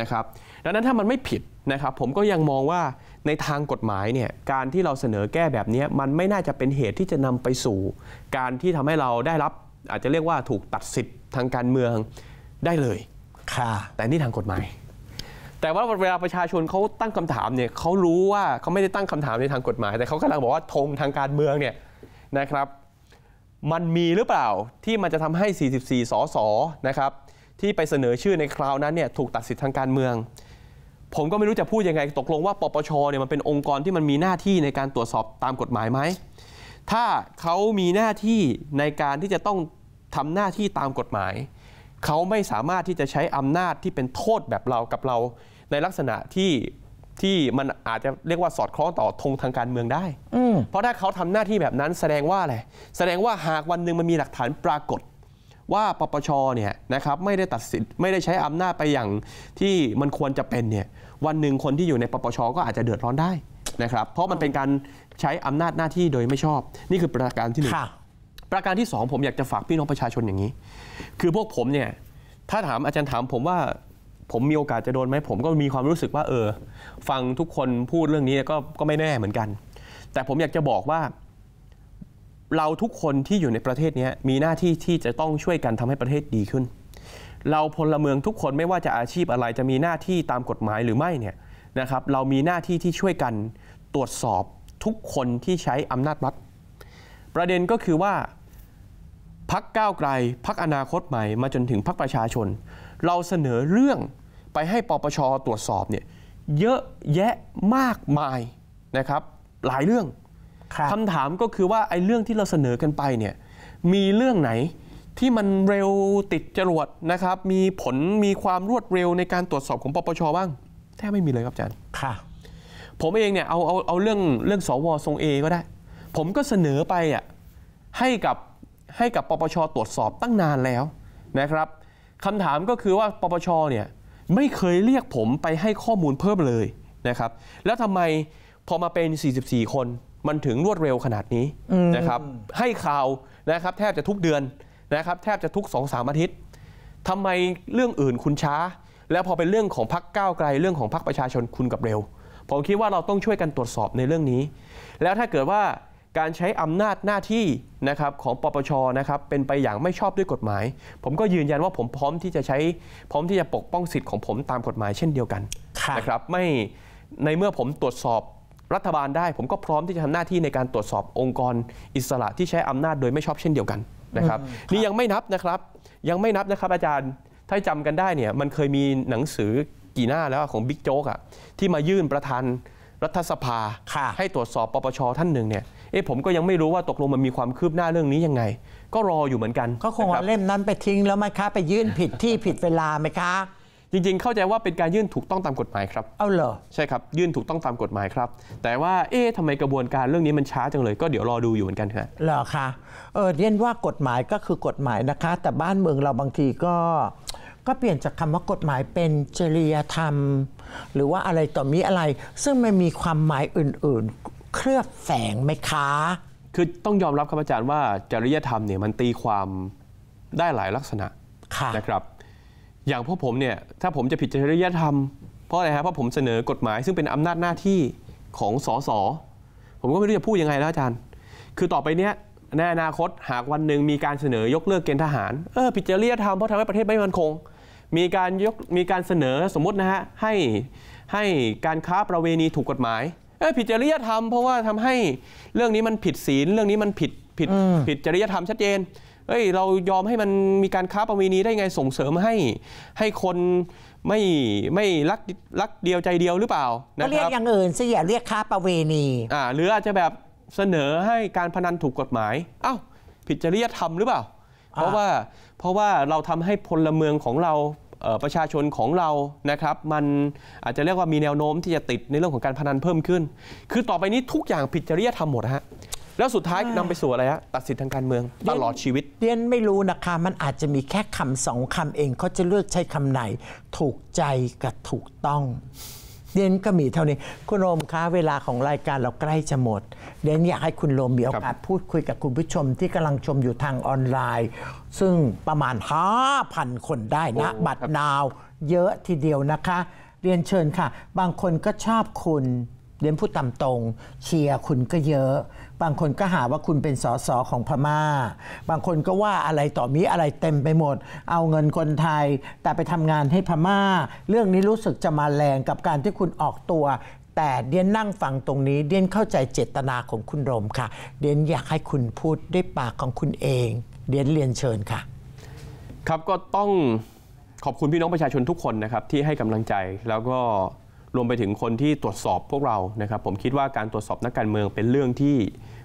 นะครับ ดังนั้นถ้ามันไม่ผิดนะครับ ผมก็ยังมองว่า ในทางกฎหมายเนี่ย การที่เราเสนอแก้แบบนี้ มันไม่น่าจะเป็นเหตุที่จะนำไปสู่ การที่ทำให้เราได้รับ อาจจะเรียกว่าถูกตัดสิทธิ์ทางการเมืองได้เลย ค่ะ แต่นี่ทางกฎหมายแต่ว่าเวลาประชาชนเขาตั้งคำถามเนี่ยเขารู้ว่าเขาไม่ได้ตั้งคำถามในทางกฎหมาย แต่เขากำลังบอกว่าธงทางการเมืองเนี่ยนะครับ มันมีหรือเปล่าที่มันจะทำให้ 44สสนะครับที่ไปเสนอชื่อในคราวนั้นเนี่ยถูกตัดสิทธิ์ทางการเมือง ผมก็ไม่รู้จะพูดยังไงตกลงว่าปปชเนี่ยมันเป็นองค์กรที่มันมีหน้าที่ในการตรวจสอบตามกฎหมายไหม ถ้าเขามีหน้าที่ในการที่จะต้องทำหน้าที่ตามกฎหมายเขาไม่สามารถที่จะใช้อำนาจที่เป็นโทษแบบเรากับเราในลักษณะที่ที่มันอาจจะเรียกว่าสอดคล้องต่อธงทางการเมืองได้เพราะถ้าเขาทำหน้าที่แบบนั้นแสดงว่าอะไรแสดงว่าหากวันหนึ่งมันมีหลักฐานปรากฏว่าปปชเนี่ยนะครับไม่ได้ตัดสินไม่ได้ใช้อำนาจไปอย่างที่มันควรจะเป็นเนี่ยวันหนึ่งคนที่อยู่ในปปชก็อาจจะเดือดร้อนได้นะครับ เพราะมันเป็นการใช้อำนาจหน้าที่โดยไม่ชอบ นี่คือประการที่หนึ่งประการที่สองผมอยากจะฝากพี่น้องประชาชนอย่างนี้ คือพวกผมเนี่ย ถ้าถามอาจารย์ถามผมว่า ผมมีโอกาสจะโดนไหมผมก็มีความรู้สึกว่าเออฟังทุกคนพูดเรื่องนี้ก็ก็ไม่แน่เหมือนกัน แต่ผมอยากจะบอกว่าเราทุกคนที่อยู่ในประเทศนี้มีหน้าที่ที่จะต้องช่วยกันทำให้ประเทศดีขึ้น เราพลเมืองทุกคนไม่ว่าจะอาชีพอะไรจะมีหน้าที่ตามกฎหมายหรือไม่เนี่ยนะครับเรามีหน้าที่ที่ช่วยกันตรวจสอบทุกคนที่ใช้อำนาจรัฐประเด็นก็คือว่าพักก้าวไกลพักอนาคตใหม่มาจนถึงพักประชาชน เราเสนอเรื่องไปให้ปปชตรวจสอบเนี่ยเยอะแยะมากมายนะครับ หลายเรื่องคคำถามก็คือว่าไอ้เรื่องที่เราเสนอกันไปเนี่ยมีเรื่องไหนที่มันเร็วติดจรวดนะครับมีผลมีความรวดเร็วในการตรวจสอบของปปชบ้าง แทบไม่มีเลยครับอาจารย์ผมเองเนี่ยเอาเอาเอาเรื่องเรื่องสวทรงเอก็ได้ ผมก็เสนอไปอ่ะให้กับให้กับปปชตรวจสอบตั้งนานแล้วนะครับคำถามก็คือว่าปปชเนี่ย ไม่เคยเรียกผมไปให้ข้อมูลเพิ่มเลยนะครับ แล้วทำไมพอมาเป็น 44 คนมันถึงรวดเร็วขนาดนี้นะครับ ให้ข่าวนะครับ แทบจะทุกเดือนนะครับ แทบจะทุก2-3สามอาทิตย์ทำไมเรื่องอื่นคุณช้า แล้วพอเป็นเรื่องของพักก้าวไกลเรื่องของพักประชาชนคุณกับเร็วผมคิดว่าเราต้องช่วยกันตรวจสอบในเรื่องนี้ แล้วถ้าเกิดว่าการใช้อำนาจหน้าที่นะครับของปปชนะครับเป็นไปอย่างไม่ชอบด้วยกฎหมาย ผมก็ยืนยันว่าผมพร้อมที่จะใช้พร้อมที่จะปกป้องสิทธิ์ของผมตามกฎหมาย เช่นเดียวกันนะครับไม่ในเมื่อผมตรวจสอบรัฐบาลได้ ผมก็พร้อมที่จะทำหน้าที่ในการตรวจสอบองค์กรอิสระ ที่ใช้อำนาจโดยไม่ชอบเช่นเดียวกันนะครับนี่ยังไม่นับนะครับ ยังไม่นับนะครับอาจารย์ถ้าจำกันได้เนี่ยมันเคยมีหนังสือกี่หน้าแล้วของบิ๊กโจ๊กอะที่มายื่นประธานรัฐสภาให้ตรวจสอบ ปปชท่านหนึ่งเนี่ยเอ๊ะผมก็ยังไม่รู้ว่าตกลงมันมีความคืบหน้าเรื่องนี้ยังไง ก็รออยู่เหมือนกันก็คงเอาเล่มนั้นไปทิ้งแล้วไหมคะไปยื่นผิดที่ผิดเวลาไหมคะ จริงๆเข้าใจว่าเป็นการยื่นถูกต้องตามกฎหมายครับเอาเหรอใช่ครับ ยื่นถูกต้องตามกฎหมายครับ แต่ว่าเอ๊ะทำไมกระบวนการเรื่องนี้มันช้าจังเลยก็เดี๋ยวรอดูอยู่เหมือนกันครับเหรอคะเออเรียนว่ากฎหมายก็คือกฎหมายนะคะ แต่บ้านเมืองเราบางทีก็ ก็เปลี่ยนจากคำว่ากฎหมายเป็นจริยธรรม หรือว่าอะไรต่อมีอะไร ซึ่งมันมีความหมายอื่นๆเคลือบแฝงไหมคะ คือต้องยอมรับครับอาจารย์ว่าจริยธรรมเนี่ยมันตีความได้หลายลักษณะะนะครับ อย่างพวกผมเนี่ยถ้าผมจะผิดจริยธรรม เพราะอะไรฮะเพราะผมเสนอกฎหมายซึ่งเป็นอำนาจหน้าที่ของสส ผมก็ไม่รู้จะพูดยังไงแล้วอาจารย์ คือต่อไปเนี้ยในอนาคตหากวันหนึ่งมีการเสนอยกเลิกเกณฑ์ทหารเออผิดจริยธรรมเพราะทำให้ประเทศไม่มั่นคง มีการยกมีการเสนอสมมตินะฮะให้ให้การค้าประเวณีถูกกฎหมายผิดจริยธรรมเพราะว่าทำให้เรื่องนี้มันผิดศีลเรื่องนี้มันผิดผิดผิดจริยธรรมชัดเจนเอ้ยเรายอมให้มันมีการค้าประเวณีได้ไงส่งเสริมให้ให้คนไม่ไม่รักรักเดียวใจเดียวหรือเปล่าก็เรียกอย่างอื่นสิอย่าเรียกค้าประเวณี อ่าหรืออาจจะแบบเสนอให้การพนันถูกกฎหมาย เอ้า ผิดจริยธรรมหรือเปล่า เพราะว่าเพราะว่าเราทำให้พลเมืองของเราประชาชนของเรานะครับ มันอาจจะเรียกว่ามีแนวโน้มที่จะติดในเรื่องของการพนันเพิ่มขึ้น คือต่อไปนี้ทุกอย่างผิดจริยธรรมหมดฮะ แล้วสุดท้ายนำไปสู่อะไรฮะตัดสินทางการเมือง ตลอดชีวิตเรียนไม่รู้นะคะมันอาจจะมีแค่คำสองคำเองเขาจะเลือกใช้คำไหน ถูกใจกับถูกต้องเดนก็มีเท่านี้คุณโรมคะเวลาของรายการเราใกล้จะหมด เดนอยากให้คุณโรมมีโอกาสพูดคุยกับคุณผู้ชมที่กำลังชมอยู่ทางออนไลน์ ซึ่งประมาณ 5,000 คนได้นะ บัตรนาว เยอะทีเดียวนะคะ เรียนเชิญค่ะ บางคนก็ชอบคุณ เรียนพูดตามตรง เชียร์ คุณก็เยอะบางคนก็หาว่าคุณเป็นสสของพมา่า บางคนก็ว่าอะไรต่อมีอะไรเต็มไปหมด เอาเงินคนไทย แต่ไปทำงานให้พมา่า เรื่องนี้รู้สึกจะมาแรงกับการที่คุณออกตัว แต่เดียนนั่งฟังตรงนี้เดียนเข้าใจเจตนาของคุณรมค่ะเดียนอยากให้คุณพูดด้วยปากของคุณเองเดียนเรียนเชิญค่ะ ครับก็ต้องขอบคุณพี่น้องประชาชนทุกคนนะครับที่ให้กำลังใจแล้วก็รวมไปถึงคนที่ตรวจสอบพวกเรานะครับ ผมคิดว่าการตรวจสอบนักการเมืองเป็นเรื่องที่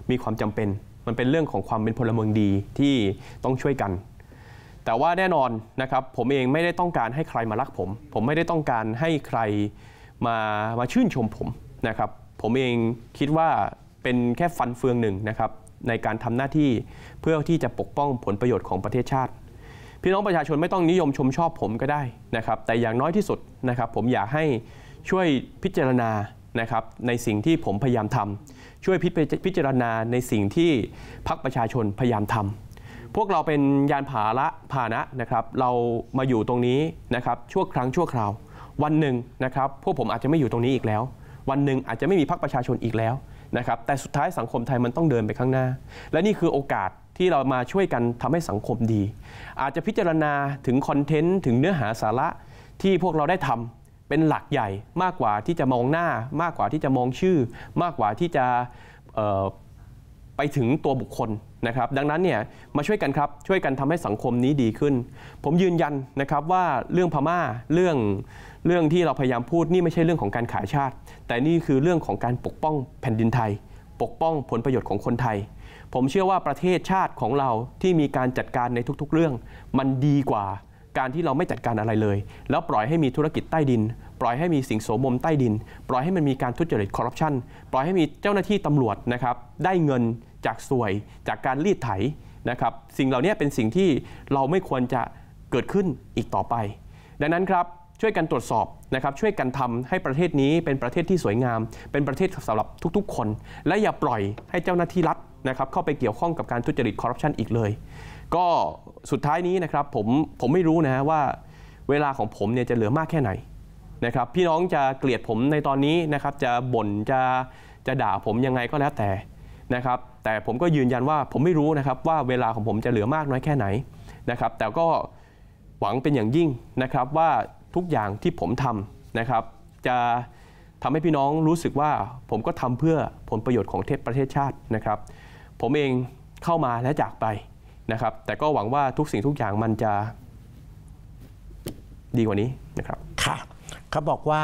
มีความจำเป็น มันเป็นเรื่องของความเป็นพลเมืองดีที่ต้องช่วยกัน แต่ว่าแน่นอนนะครับผมเองไม่ได้ต้องการให้ใครมารักผม ผมไม่ได้ต้องการให้ใครมามาชื่นชมผมนะครับผมเองคิดว่าเป็นแค่ฟันเฟืองหนึ่งนะครับในการทำหน้าที่เพื่อที่จะปกป้องผลประโยชน์ของประเทศชาติ พี่น้องประชาชนไม่ต้องนิยมชมชอบผมก็ได้นะครับแต่อย่างน้อยที่สุดนะครับผมอยากให้ช่วยพิจารณานะครับในสิ่งที่ผมพยายามทำ ช่วยพิจารณาในสิ่งที่พักประชาชนพยายามทำ พวกเราเป็นยานผาละผานะนะครับ เรามาอยู่ตรงนี้นะครับ ชั่วครั้งชั่วคราว วันหนึ่งนะครับ พวกผมอาจจะไม่อยู่ตรงนี้อีกแล้ว วันหนึ่งอาจจะไม่มีพักประชาชนอีกแล้วนะครับ แต่สุดท้ายสังคมไทยมันต้องเดินไปข้างหน้า และนี่คือโอกาสที่เรามาช่วยกันทำให้สังคมดี อาจจะพิจารณาถึงคอนเทนต์ถึงเนื้อหาสาระที่พวกเราได้ทำเป็นหลักใหญ่มากกว่าที่จะมองหน้า มากกว่าที่จะมองชื่อ มากกว่าที่จะไปถึงตัวบุคคลนะครับ ดังนั้นเนี่ยมาช่วยกันครับช่วยกันทำให้สังคมนี้ดีขึ้น ผมยืนยันนะครับว่าเรื่องพมา่าเรื่องเรื่องที่เราพยายามพูดนี่ไม่ใช่เรื่องของการขายชาติ แต่นี่คือเรื่องของการปกป้องแผ่นดินไทย ปกป้องผลประโยชน์ของคนไทย ผมเชื่อว่าประเทศชาติของเราที่มีการจัดการในทุกๆ เรื่องมันดีกว่าการที่เราไม่จัดการอะไรเลย แล้วปล่อยให้มีธุรกิจใต้ดิน ปล่อยให้มีสิ่งโสมมใต้ดินปล่อยให้มันมีการทุจริตคอร์รัปชันปล่อยให้มีเจ้าหน้าที่ตำรวจนะครับได้เงินจากสวยจากการรีดไถนะครับสิ่งเหล่านี้เป็นสิ่งที่เราไม่ควรจะเกิดขึ้นอีกต่อไป ดังนั้นครับช่วยกันตรวจสอบนะครับช่วยกันทำให้ประเทศนี้เป็นประเทศที่สวยงามเป็นประเทศสำหรับทุก ๆคน และอย่าปล่อยให้เจ้าหน้าที่รัฐนะครับเข้าไปเกี่ยวข้องกับการทุจริตคอร์รัปชันอีกเลยก็สุดท้ายนี้นะครับผมผมไม่รู้นะว่าเวลาของผมเนี่ยจะเหลือมากแค่ไหนนะครับพี่น้องจะเกลียดผมในตอนนี้นะครับจะบ่นจะจะด่าผมยังไงก็แล้วแต่นะครับแต่ผมก็ยืนยันว่าผมไม่รู้นะครับว่าเวลาของผมจะเหลือมากน้อยแค่ไหนนะครับแต่ก็หวังเป็นอย่างยิ่งนะครับว่าทุกอย่างที่ผมทำนะครับจะทำให้พี่น้องรู้สึกว่าผมก็ทำเพื่อผลประโยชน์ของเทศประเทศชาตินะครับ ผมเองเข้ามาและจากไปนะครับแต่ก็หวังว่าทุกสิ่งทุกอย่างมันจะดีกว่านี้นะครับ ค่ะเขาบอกว่า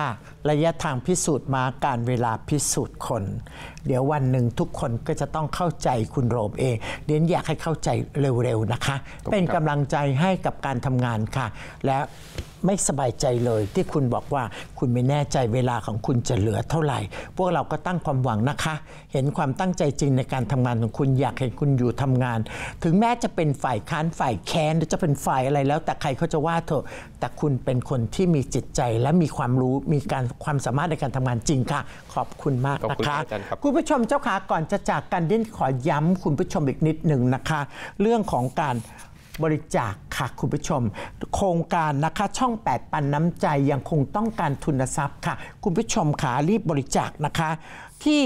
ระยะทางพิสูจน์มาการเวลาพิสูจน์คน เดี๋ยววันหนึ่งทุกคนก็จะต้องเข้าใจคุณโรมเองเดียนอยากให้เข้าใจเร็วๆนะคะเป็นกำลังใจให้กับการทำงานค่ะ และไม่สบายใจเลยที่คุณบอกว่าคุณไม่แน่ใจเวลาของคุณจะเหลือเท่าไหร่ พวกเราก็ตั้งความหวังนะคะ เห็นความตั้งใจจริงในการทำงานของคุณอยากเห็นคุณอยู่ทำงาน ถึงแม้จะเป็นฝ่ายค้านฝ่ายแค้นหรือจะเป็นฝ่ายอะไรแล้ว แต่ใครเขาจะว่าเถอะแต่คุณเป็นคนที่มีจิตใจและมีความรู้มีการความสามารถในการทำงานจริงค่ะขอบคุณมากนะคะคุณผู้ชมเจ้าขาก่อนจะจากกันเด่นขอย้ำ คุณผู้ชมอีกนิดหนึ่งนะคะ เรื่องของการบริจาคค่ะคุณผู้ชมโครงการนะคะช่อง 8 ปันน้ำใจยังคงต้องการทุนทรัพย์ค่ะคุณผู้ชมขารีบบริจาคนะคะ ที่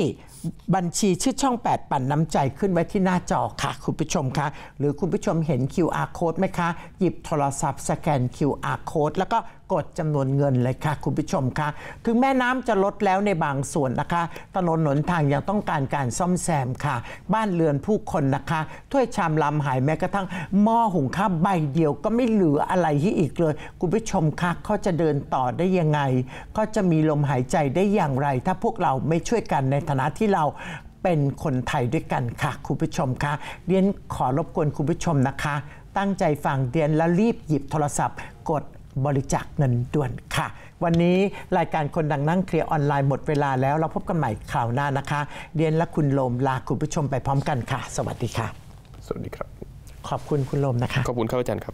บัญชีชื่อช่อง 8 ปันน้ำใจขึ้นไว้ที่หน้าจอค่ะคุณผู้ชมคะหรือคุณผู้ชมเห็น QR code ไหมคะ หยิบโทรศัพท์สแกน QR code แล้วก็กดจำนวนเงินเลยค่ะคุณผู้ชมคะถึงแม่น้ำจะลดแล้วในบางส่วนนะคะ ถนนหนทางยังต้องการการซ่อมแซมค่ะ บ้านเรือนผู้คนนะคะถ้วยชามลำหายแม้กระทั่งหม้อหุงข้าวใบเดียวก็ไม่เหลืออะไรที่อีกเลย คุณผู้ชมคะเขาจะเดินต่อได้ยังไงเขาจะมีลมหายใจได้อย่างไร ถ้าพวกเราไม่ช่วยกันในฐานะที่เราเป็นคนไทยด้วยกันค่ะคุณผู้ชมคะเรียนขอรบกวนคุณผู้ชมนะคะ ตั้งใจฟังเดียนแล้วรีบหยิบโทรศัพท์กดบริจาคเงินด่วนค่ะ วันนี้รายการคนดังนั่งเคลียร์ออนไลน์หมดเวลาแล้วเราพบกันใหม่ข่าวหน้านะคะเดียนและคุณโลมลาคุณผู้ชมไปพร้อมกันค่ะ สวัสดีค่ะ สวัสดีครับ ขอบคุณคุณโลมนะคะขอบคุณครับอาจารย์ครับ